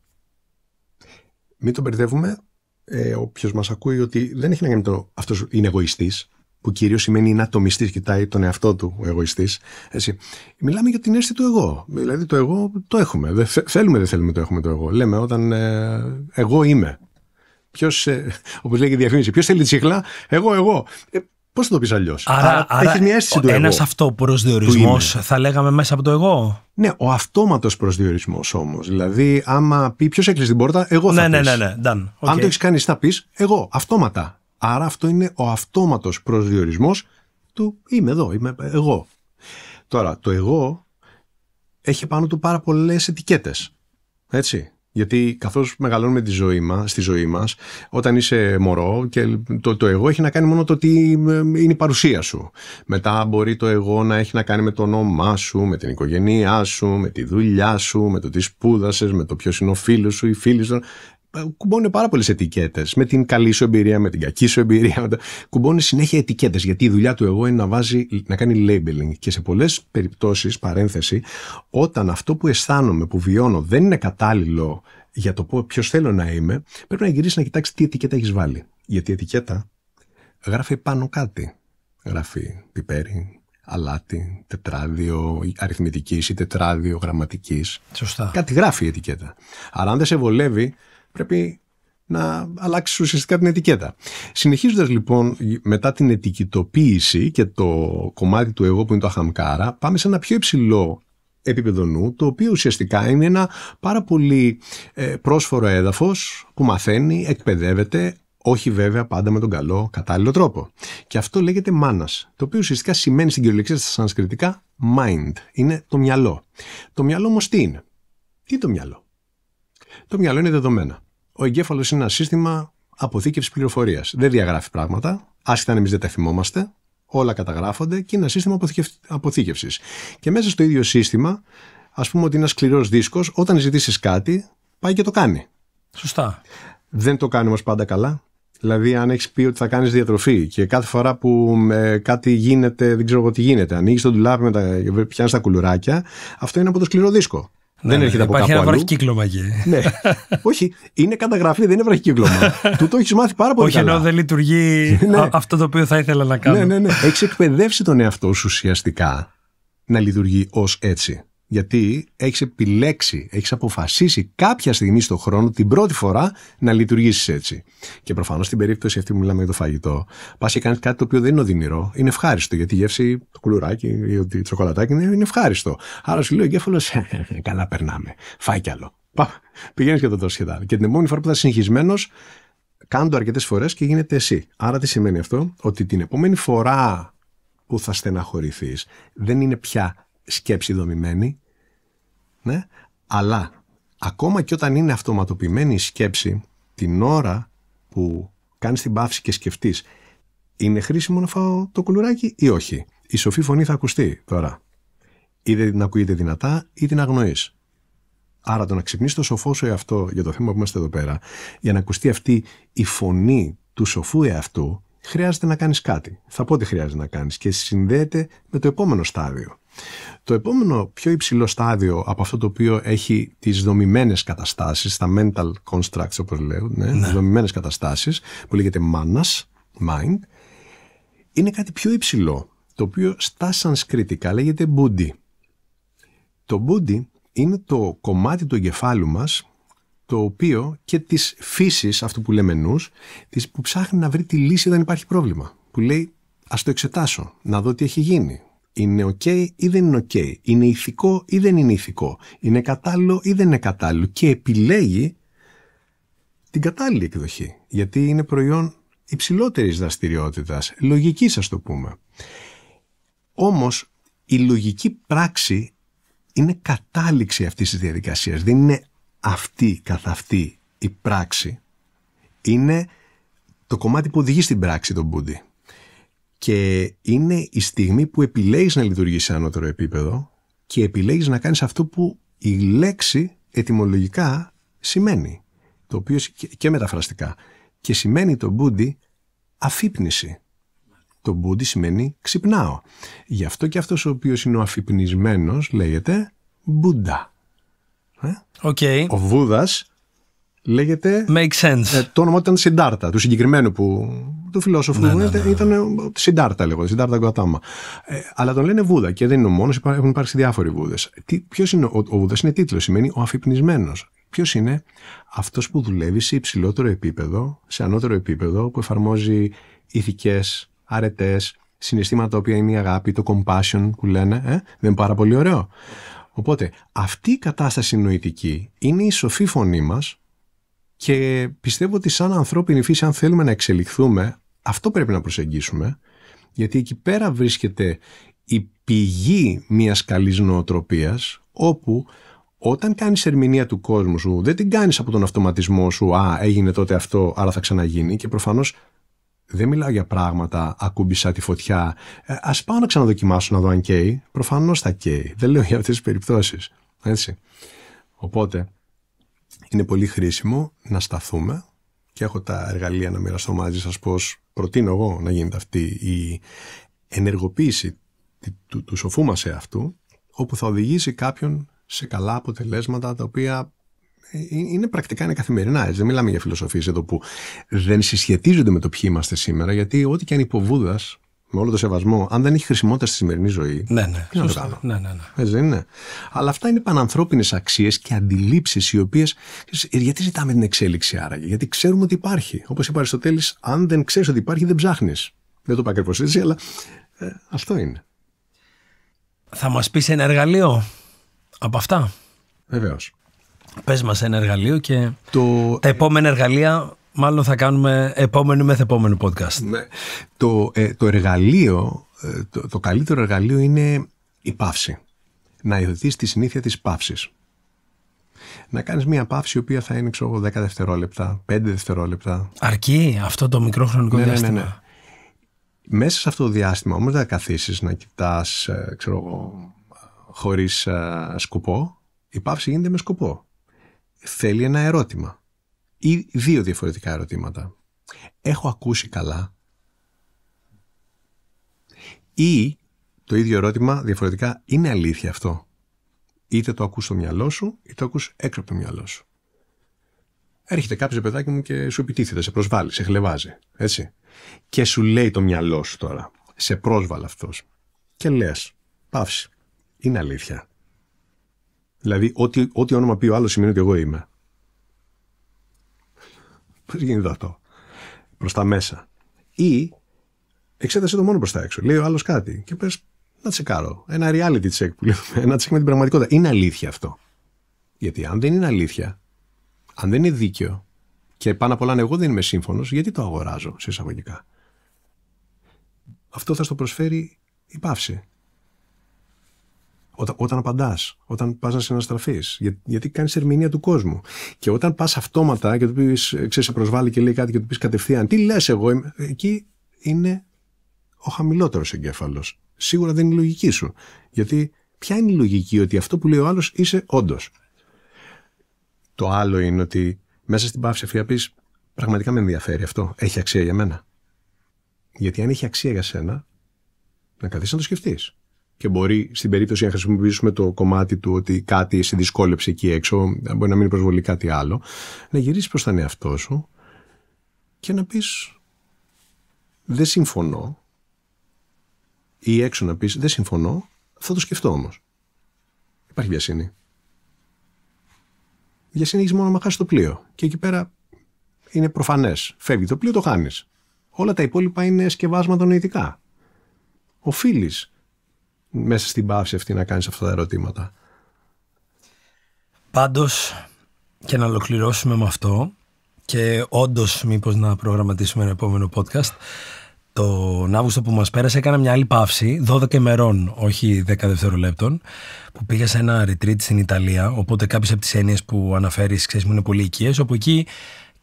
Μην το μπερδεύουμε. Ε, Όποιος μας ακούει ότι δεν έχει να κάνει με το αυτός είναι εγωιστής, που κυρίως σημαίνει είναι ατομιστής, κοιτάει τον εαυτό του ο εγωιστής. Μιλάμε για την αίσθηση του εγώ. Δηλαδή το εγώ το έχουμε. Δε, θέλουμε, δεν θέλουμε, το έχουμε το εγώ. Λέμε όταν ε, εγώ είμαι. Ποιος, ε, όπως λέει και η διαφήμιση, ποιος θέλει τσίχλα, εγώ, εγώ. Ε, Πώς θα το πεις αλλιώς. Άρα, έχεις μια αίσθηση ο, του εγώ. Ένας αυτό προσδιορισμό, θα λέγαμε μέσα από το εγώ. Ναι, ο αυτόματος προσδιορισμός όμως. Δηλαδή, άμα πει ποιος έκλεισε την πόρτα, εγώ θα ναι, Ναι, ναι, ναι. Done. Okay. Αν το έχεις κάνει, θα πεις εγώ, αυτόματα. Άρα αυτό είναι ο αυτόματος προσδιορισμός του είμαι εδώ, είμαι εγώ. Τώρα, το εγώ έχει πάνω του πάρα πολλές ετικέτες. Έτσι. Γιατί καθώς μεγαλώνουμε τη ζωή μας, στη ζωή μας, όταν είσαι μωρό και το, το εγώ έχει να κάνει μόνο το τι ε, είναι η παρουσία σου. Μετά μπορεί το εγώ να έχει να κάνει με το όνομά σου, με την οικογένειά σου, με τη δουλειά σου, με το τι σπούδασες, με το ποιος είναι ο φίλος σου ή φίλη. σου κουμπώνουν πάρα πολλές ετικέτες. Με την καλή σου εμπειρία, με την κακή σου εμπειρία. Κουμπώνουν συνέχεια ετικέτες. Γιατί η δουλειά του εγώ είναι να, βάζει, να κάνει labeling. Και σε πολλές περιπτώσεις, παρένθεση, όταν αυτό που αισθάνομαι, που βιώνω, δεν είναι κατάλληλο για το ποιος θέλω να είμαι, πρέπει να γυρίσει να κοιτάξει τι ετικέτα έχεις βάλει. Γιατί η ετικέτα γράφει πάνω κάτι. Γράφει πιπέρι, αλάτι, τετράδιο αριθμητικής ή τετράδιο γραμματικής. Σωστά. Κάτι γράφει η ετικέτα. Άρα, αν δεν σε βολεύει, Πρέπει να αλλάξει ουσιαστικά την ετικέτα. Συνεχίζοντας λοιπόν μετά την ετικητοποίηση και το κομμάτι του εγώ που είναι το αχαμκάρα, πάμε σε ένα πιο υψηλό επίπεδο νου, το οποίο ουσιαστικά είναι ένα πάρα πολύ ε, πρόσφορο έδαφος που μαθαίνει, εκπαιδεύεται, όχι βέβαια πάντα με τον καλό κατάλληλο τρόπο. Και αυτό λέγεται μάνας, το οποίο ουσιαστικά σημαίνει στην κυριολεξία στα σανσκριτικά mind. Είναι το μυαλό. Το μυαλό όμως τι είναι. Τι το μυαλό. Το μυαλό είναι δεδομένα ο εγκέφαλος είναι ένα σύστημα αποθήκευσης πληροφορίας. Δεν διαγράφει πράγματα, άσχετα αν εμείς δεν τα θυμόμαστε, όλα καταγράφονται και είναι ένα σύστημα αποθήκευσης. Και μέσα στο ίδιο σύστημα, ας πούμε ότι ένας σκληρός δίσκος, όταν ζητήσεις κάτι, πάει και το κάνει. Σωστά. Δεν το κάνει όμως πάντα καλά. Δηλαδή, αν έχεις πει ότι θα κάνεις διατροφή και κάθε φορά που ε, κάτι γίνεται, δεν ξέρω εγώ τι γίνεται, ανοίγεις τον τουλάπι, πιάνεις τα κουλουράκια, αυτό είναι από το σκληρό δίσκο. Δεν ναι, ναι. έρχεται από κάπου αλλού. Υπάρχει ένα εκεί. ναι. Όχι, είναι καταγραφή, δεν είναι κύκλωμα. Του το έχεις μάθει πάρα πολύ. Όχι, καλά. ενώ δεν λειτουργεί ναι. αυτό το οποίο θα ήθελα να κάνω. Ναι, ναι, ναι. Έχεις εκπαιδεύσει τον εαυτό σου ουσιαστικά να λειτουργεί ως έτσι. Γιατί έχεις επιλέξει, έχεις αποφασίσει κάποια στιγμή στον χρόνο, την πρώτη φορά, να λειτουργήσεις έτσι. Και προφανώς στην περίπτωση αυτή που μιλάμε για το φαγητό, πας και κάνεις κάτι το οποίο δεν είναι οδυνηρό, είναι ευχάριστο. Γιατί η γεύση, το κουλουράκι ή το τσοκολατάκι είναι, ευχάριστο. Άρα σου λέει ο εγκέφαλος, «Ε, καλά περνάμε. Φάει κι άλλο. Πηγαίνεις και το τόσο σχεδά. Και την επόμενη φορά που θα συνηθισμένο, κάνω το αρκετές φορές και γίνεται εσύ. Άρα τι σημαίνει αυτό, ότι την επόμενη φορά που θα στεναχωρηθείς, δεν είναι πια σκέψη δομημένη, ναι, αλλά ακόμα και όταν είναι αυτοματοποιημένη η σκέψη, την ώρα που κάνεις την πάυση και σκεφτείς, είναι χρήσιμο να φάω το κουλουράκι ή όχι. Η σοφή φωνή θα ακουστεί τώρα. Είτε την ακούγεται δυνατά ή την αγνοείς. Άρα το να ξυπνήσει το σοφό σου εαυτό για το θέμα που είμαστε εδώ πέρα, για να ακουστεί αυτή η φωνή του σοφού εαυτού, χρειάζεται να κάνεις κάτι. Θα πω τι χρειάζεται να κάνεις και συνδέεται με το επόμενο στάδιο. Το επόμενο πιο υψηλό στάδιο από αυτό το οποίο έχει τις δομημένες καταστάσεις, τα mental constructs όπως λέω, ναι, ναι. τις καταστάσεις που λέγεται manas, mind, είναι κάτι πιο υψηλό, το οποίο στα σανσκριτικά λέγεται buddhi. Το buddhi είναι το κομμάτι του εγκεφάλου μας το οποίο και της φύσης αυτού που λέμε νους, που ψάχνει να βρει τη λύση όταν υπάρχει πρόβλημα. Που λέει ας το εξετάσω, να δω τι έχει γίνει, είναι ok ή δεν είναι ok, είναι ηθικό ή δεν είναι ηθικό, είναι κατάλληλο ή δεν είναι κατάλληλο και επιλέγει την κατάλληλη εκδοχή, γιατί είναι προϊόν υψηλότερης δραστηριότητας, λογική, ας το πούμε. Όμως η λογική πράξη είναι κατάληξη αυτής της διαδικασίας, δεν είναι αυτή καθ' αυτή η πράξη. Είναι το κομμάτι που οδηγεί στην πράξη τον Μπούντι. Και είναι η στιγμή που επιλέγεις να λειτουργήσει σε ανώτερο επίπεδο και επιλέγεις να κάνεις αυτό που η λέξη ετυμολογικά σημαίνει. Το οποίο και μεταφραστικά. Και σημαίνει το μπούντι αφύπνιση. Το μπούντι σημαίνει ξυπνάω. Γι' αυτό και αυτός ο οποίος είναι ο αφυπνισμένος λέγεται Μπούντα. Ε? Ο Βούδας λέγεται. Make sense. Ε, το όνομα ήταν Συντάρτα, του συγκεκριμένου που. του φιλόσοφου ναι, ναι, ναι, ναι, ήταν. Σιντάρτα λέγεται, Συντάρτα Γκουατάμα. Ε, αλλά τον λένε Βούδα και δεν είναι ο μόνος, έχουν υπάρξει διάφοροι Βούδες. Ποιος είναι ο, ο Βούδας, είναι τίτλος, σημαίνει ο αφυπνισμένος. Ποιος είναι αυτός που δουλεύει σε υψηλότερο επίπεδο, σε ανώτερο επίπεδο, που εφαρμόζει ηθικές αρετές, συναισθήματα τα οποία είναι η αγάπη, το compassion που λένε. Ε? Δεν είναι πάρα πολύ ωραίο. Οπότε, αυτή η κατάσταση νοητική είναι η σοφή φωνή μας και πιστεύω ότι σαν ανθρώπινη φύση, αν θέλουμε να εξελιχθούμε, αυτό πρέπει να προσεγγίσουμε, γιατί εκεί πέρα βρίσκεται η πηγή μιας καλής νοοτροπίας, όπου όταν κάνεις ερμηνεία του κόσμου σου, δεν την κάνεις από τον αυτοματισμό σου, α, έγινε τότε αυτό, άρα θα ξαναγίνει, και προφανώς δεν μιλάω για πράγματα, ακούμπησα τη φωτιά. Ε, Ας πάω να ξαναδοκιμάσω να δω αν καίει. Προφανώς θα καίει. Δεν λέω για αυτές τις περιπτώσεις. Έτσι. Οπότε, είναι πολύ χρήσιμο να σταθούμε και έχω τα εργαλεία να μοιραστώ μαζί σας πώς προτείνω εγώ να γίνεται αυτή η ενεργοποίηση του, του σοφού μας εαυτού όπου θα οδηγήσει κάποιον σε καλά αποτελέσματα τα οποία ε, είναι πρακτικά είναι καθημερινά. Δεν μιλάμε για φιλοσοφίες εδώ που δεν συσχετίζονται με το ποιοι είμαστε σήμερα, γιατί ό,τι και αν υποβούδας με όλο το σεβασμό, αν δεν έχει χρησιμότητα στη σημερινή ζωή. Ναι, ναι. Τι Ναι, ναι, ναι. Αλλά αυτά είναι πανανθρώπινες αξίες και αντιλήψεις οι οποίες. Ε, γιατί ζητάμε την εξέλιξη άραγε, Γιατί ξέρουμε ότι υπάρχει. Όπως είπα ο Αριστοτέλης, αν δεν ξέρεις ότι υπάρχει, δεν ψάχνεις. Δεν το είπα ακριβώς έτσι, αλλά ε, αυτό είναι. Θα μας πεις ένα εργαλείο από αυτά. Βεβαίως. Πες μας ένα εργαλείο και το... τα επόμενα εργαλεία μάλλον θα κάνουμε επόμενο μεθεπόμενο podcast. Ναι. Το, ε, το εργαλείο, ε, το, το καλύτερο εργαλείο είναι η παύση. Να υιοθετείς τη συνήθεια της παύσης. Να κάνεις μια παύση η οποία θα είναι ξέρω, 10 δευτερόλεπτα, 5 δευτερόλεπτα. Αρκεί αυτό το μικρό χρονικό ναι, ναι, ναι, διάστημα. Ναι, ναι, Μέσα σε αυτό το διάστημα όμως θα καθίσεις να κοιτάς ε, ξέρω, χωρίς ε, σκοπό. Η παύση γίνεται με σκοπό. Θέλει ένα ερώτημα ή δύο διαφορετικά ερωτήματα. Έχω ακούσει καλά ή το ίδιο ερώτημα διαφορετικά είναι αλήθεια αυτό. Είτε το ακούς στο μυαλό σου, είτε το ακούς έξω από το μυαλό σου. Έρχεται κάποιος παιδάκι μου και σου επιτίθεται, σε προσβάλλει, σε χλεβάζει. Έτσι. Και σου λέει το μυαλό σου τώρα. Σε πρόσβαλε αυτός. Και λες, παύση. Είναι αλήθεια. Δηλαδή, ό,τι, ό,τι όνομα πει ο άλλος σημαίνει ότι εγώ είμαι. Πώς γίνεται αυτό. Προς τα μέσα. Ή εξέτασε το μόνο προς τα έξω. Λέει ο άλλος κάτι. Και πες, να τσεκάρω. Ένα reality check που λέμε. Ένα check με την πραγματικότητα. Είναι αλήθεια αυτό. Γιατί αν δεν είναι αλήθεια, αν δεν είναι δίκαιο και πάνω απ' όλα εγώ δεν είμαι σύμφωνος, γιατί το αγοράζω σε εισαγωγικά. Αυτό θα στο προσφέρει η παύση. Όταν, όταν απαντάς, όταν πας να συναστραφείς, για, γιατί κάνεις ερμηνεία του κόσμου. Και όταν πας αυτόματα και του πεις, ε, ξέρεις, σε προσβάλλει και λέει κάτι και του πεις κατευθείαν, τι λες, εγώ Εκεί είναι ο χαμηλότερος εγκέφαλος. Σίγουρα δεν είναι η λογική σου. Γιατί ποια είναι η λογική, ότι αυτό που λέει ο άλλος είσαι όντως. Το άλλο είναι ότι μέσα στην παύση αφία πεις, πραγματικά με ενδιαφέρει αυτό. Έχει αξία για μένα. Γιατί αν έχει αξία για σένα, να καθίσει να το σκεφτείς και μπορεί στην περίπτωση να χρησιμοποιήσουμε το κομμάτι του ότι κάτι σε δυσκόλεψε εκεί έξω, μπορεί να μην προσβολεί κάτι άλλο, να γυρίσεις προς τον εαυτό σου και να πεις Δεν συμφωνώ. Ή έξω να πεις Δεν συμφωνώ, θα το σκεφτώ όμως. Υπάρχει βιασύνη. Βιασύνη έχεις μόνο να χάσει το πλοίο. Και εκεί πέρα είναι προφανές. Φεύγει το πλοίο, το χάνεις. Όλα τα υπόλοιπα είναι σκευάσματα νοητικά. Οφείλεις μέσα στην παύση αυτή να κάνεις αυτά τα ερωτήματα. Πάντως, και να ολοκληρώσουμε με αυτό και όντως μήπως να προγραμματίσουμε ένα επόμενο podcast, τον Αύγουστο που μας πέρασε έκανα μια άλλη παύση 12 ημερών, όχι 10 δευτερολέπτων που πήγα σε ένα retreat στην Ιταλία οπότε κάποιες από τις έννοιες που αναφέρεις ξέρεις μου είναι πολύ οικίες όπου εκεί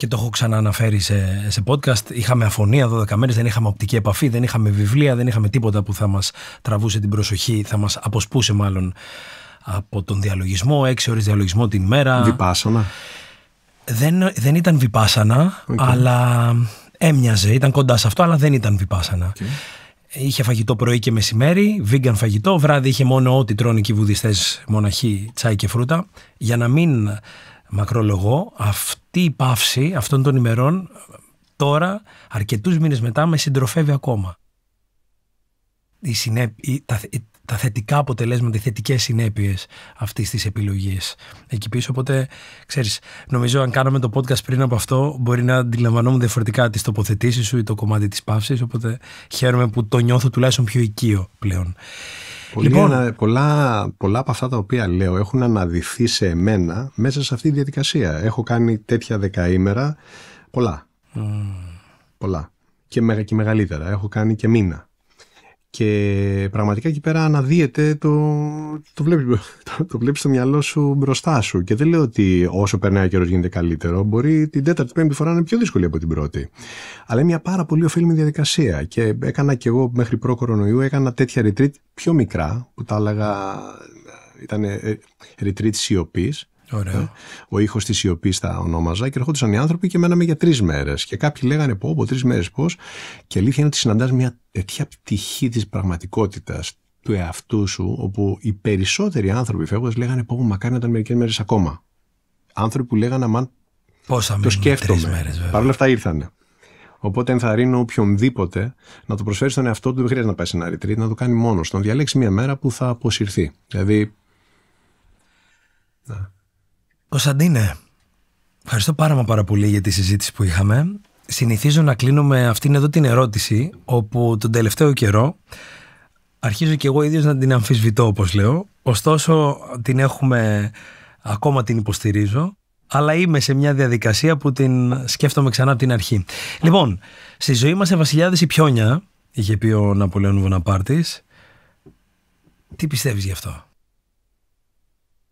και το έχω ξανααναφέρει σε, σε podcast. Είχαμε αφωνία 12 μέρες, δεν είχαμε οπτική επαφή, δεν είχαμε βιβλία, δεν είχαμε τίποτα που θα μας τραβούσε την προσοχή, θα μας αποσπούσε μάλλον από τον διαλογισμό, έξι ώρες διαλογισμό την ημέρα. Βιπάσανα. Δεν, δεν ήταν βιπάσανα, okay. αλλά έμοιαζε, ήταν κοντά σε αυτό, αλλά δεν ήταν βιπάσανα. Okay. Είχε φαγητό πρωί και μεσημέρι, βίγκαν φαγητό. Βράδυ είχε μόνο ό,τι τρώνε και οι βουδιστές μοναχοί, τσάι και φρούτα. Για να μην μακρολογώ, αυτή η παύση αυτών των ημερών τώρα, αρκετούς μήνες μετά, με συντροφεύει ακόμα. τα... τα θετικά αποτελέσματα, οι θετικές συνέπειες αυτής της επιλογής εκεί πίσω. Οπότε, ξέρεις, νομίζω αν κάναμε το podcast πριν από αυτό, μπορεί να αντιλαμβανόμουν διαφορετικά τις τοποθετήσεις σου ή το κομμάτι της παύσης, οπότε χαίρομαι που το νιώθω τουλάχιστον πιο οικείο πλέον λοιπόν, πολλά, πολλά από αυτά τα οποία λέω έχουν αναδυθεί σε εμένα μέσα σε αυτή τη διαδικασία. Έχω κάνει τέτοια δεκαήμερα πολλά. Πολλά. Και, με, και μεγαλύτερα. Έχω κάνει και μήνα. Και πραγματικά εκεί πέρα αναδύεται το, το, βλέπει, το, βλέπεις στο μυαλό σου μπροστά σου. Και δεν λέω ότι όσο περνάει ο καιρός γίνεται καλύτερο. Μπορεί την τέταρτη, πέμπτη φορά να είναι πιο δύσκολη από την πρώτη. Αλλά είναι μια πάρα πολύ ωφέλιμη διαδικασία. Και έκανα κι εγώ μέχρι προ-κορονοϊού, έκανα τέτοια retreat πιο μικρά, που τα έλεγα ε, ήταν ε, ε, retreat σιωπής Ωραίο. Ε, ο ήχος της σιωπής τα ονόμαζα και ερχόντουσαν οι άνθρωποι και μέναμε για τρεις μέρες. Και κάποιοι λέγανε πω, από τρεις μέρες πώς. Και αλήθεια είναι ότι συναντάς μια τέτοια πτυχή της πραγματικότητας του εαυτού σου, όπου οι περισσότεροι άνθρωποι φεύγοντας λέγανε πω, μακάρι να ήταν μερικές μέρες ακόμα. Άνθρωποι που λέγανε, μα Πόσα το σκέφτομαι. Μέρες, Παρ' όλα αυτά ήρθανε. Οπότε ενθαρρύνω οποιονδήποτε να το προσφέρει στον εαυτό του. Δεν χρειάζεται να πάει σε ένα retreat, να το κάνει μόνος. να διαλέξει μια μέρα που θα αποσυρθεί. Δηλαδή. Κωνσταντίνε, ευχαριστώ πάρα μα πάρα πολύ για τη συζήτηση που είχαμε. Συνηθίζω να κλείνω με αυτήν εδώ την ερώτηση, όπου τον τελευταίο καιρό αρχίζω και εγώ ίδιος να την αμφισβητώ, όπως λέω. Ωστόσο, την έχουμε, ακόμα την υποστηρίζω, αλλά είμαι σε μια διαδικασία που την σκέφτομαι ξανά από την αρχή. Λοιπόν, στη ζωή μας σε βασιλιάδες η πιόνια, είχε πει ο Ναπολέων Βοναπάρτης. Τι πιστεύεις γι' αυτό?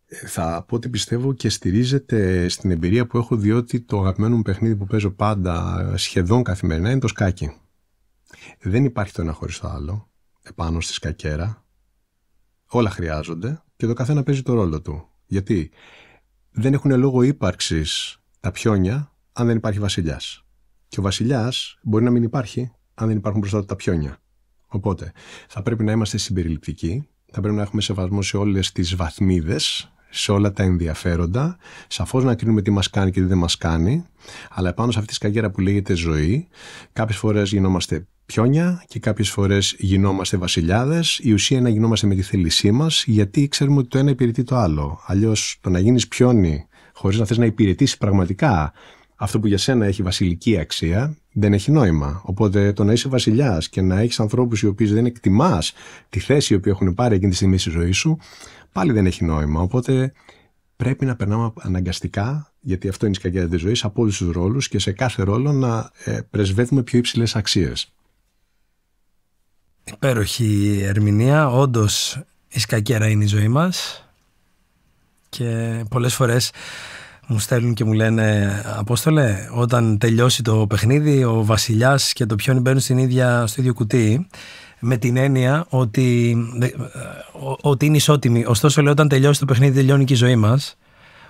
θα πω ότι πιστεύω και στηρίζεται στην εμπειρία που έχω διότι το αγαπημένο μου παιχνίδι που παίζω πάντα σχεδόν καθημερινά είναι το σκάκι. Δεν υπάρχει το ένα χωρίς το άλλο επάνω στη σκακέρα. Όλα χρειάζονται και το καθένα παίζει το ρόλο του. Γιατί δεν έχουν λόγο ύπαρξης τα πιόνια αν δεν υπάρχει βασιλιάς. Και ο βασιλιάς μπορεί να μην υπάρχει αν δεν υπάρχουν μπροστά του τα πιόνια. Οπότε θα πρέπει να είμαστε συμπεριληπτικοί, θα πρέπει να έχουμε σεβασμό σε όλες τις βαθμίδες σε όλα τα ενδιαφέροντα. Σαφώς να κρίνουμε τι μας κάνει και τι δεν μας κάνει. Αλλά επάνω σε αυτή τη σκαγέρα που λέγεται ζωή, κάποιες φορές γινόμαστε πιόνια και κάποιες φορές γινόμαστε βασιλιάδες. Η ουσία είναι να γινόμαστε με τη θέλησή μας, γιατί ξέρουμε ότι το ένα υπηρετεί το άλλο. Αλλιώς το να γίνεις πιόνι χωρίς να θες να υπηρετήσεις πραγματικά αυτό που για σένα έχει βασιλική αξία δεν έχει νόημα. Οπότε το να είσαι βασιλιάς και να έχεις ανθρώπους οι οποίοι δεν εκτιμάς τη θέση που έχουν πάρει εκείνη τη στιγμή στη ζωή σου, πάλι δεν έχει νόημα. Οπότε πρέπει να περνάμε αναγκαστικά, γιατί αυτό είναι η σκακιά της ζωής, από όλους τους ρόλους και σε κάθε ρόλο να ε, πρεσβεύουμε πιο υψηλές αξίες. Υπέροχη ερμηνεία. Όντως η σκακέρα είναι η ζωή μας. Και πολλές φορές. Μου στέλνουν και μου λένε Απόστολε, όταν τελειώσει το παιχνίδι, ο βασιλιάς και το πιόνι μπαίνουν στην ίδια, στο ίδιο κουτί. Με την έννοια ότι, ε, ότι είναι ισότιμοι. Ωστόσο, λέω, όταν τελειώσει το παιχνίδι, τελειώνει και η ζωή μας.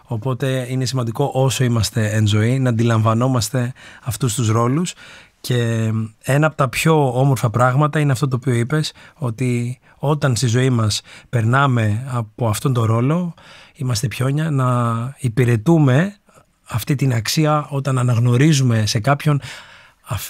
Οπότε είναι σημαντικό όσο είμαστε εν ζωή να αντιλαμβανόμαστε αυτούς τους ρόλους και ένα από τα πιο όμορφα πράγματα είναι αυτό το οποίο είπες ότι όταν στη ζωή μας περνάμε από αυτόν τον ρόλο είμαστε πιόνια, να υπηρετούμε αυτή την αξία όταν αναγνωρίζουμε σε κάποιον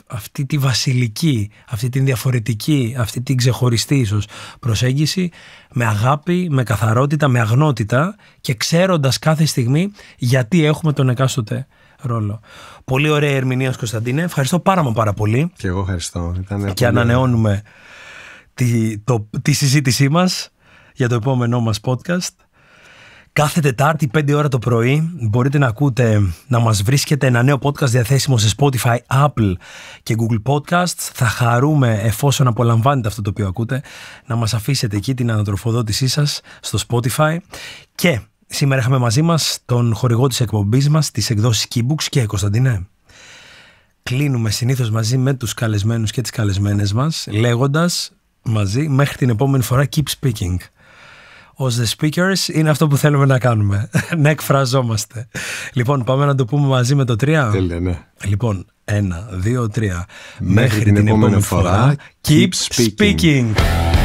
αυτή τη βασιλική, αυτή την διαφορετική, αυτή την ξεχωριστή ίσως προσέγγιση με αγάπη, με καθαρότητα, με αγνότητα και ξέροντας κάθε στιγμή γιατί έχουμε τον εκάστοτε ρόλο. Πολύ ωραία ερμηνεία Κωνσταντίνε. Ευχαριστώ πάρα μα πάρα πολύ. Και εγώ ευχαριστώ. και ανανεώνουμε τη, συζήτησή μας για το επόμενό μας podcast. Κάθε Τετάρτη 5 ώρα το πρωί μπορείτε να ακούτε, να μας βρίσκετε ένα νέο podcast διαθέσιμο σε Spotify, Apple και Google Podcasts. Θα χαρούμε εφόσον απολαμβάνετε αυτό το οποίο ακούτε να μας αφήσετε εκεί την ανατροφοδότησή σας στο Spotify. Και σήμερα είχαμε μαζί μας τον χορηγό της εκπομπής μας, της εκδόσης Keybooks και Κωνσταντίνε. Κλείνουμε συνήθως μαζί με τους καλεσμένους και τις καλεσμένες μας λέγοντας μαζί μέχρι την επόμενη φορά Keep Speaking ως the speakers είναι αυτό που θέλουμε να κάνουμε. να εκφραζόμαστε. Λοιπόν, πάμε να το πούμε μαζί με το τρία Τέλεια, ναι. Λοιπόν, ένα δύο τρία Μέχρι, Μέχρι την, την επόμενη, φορά, Keep speaking.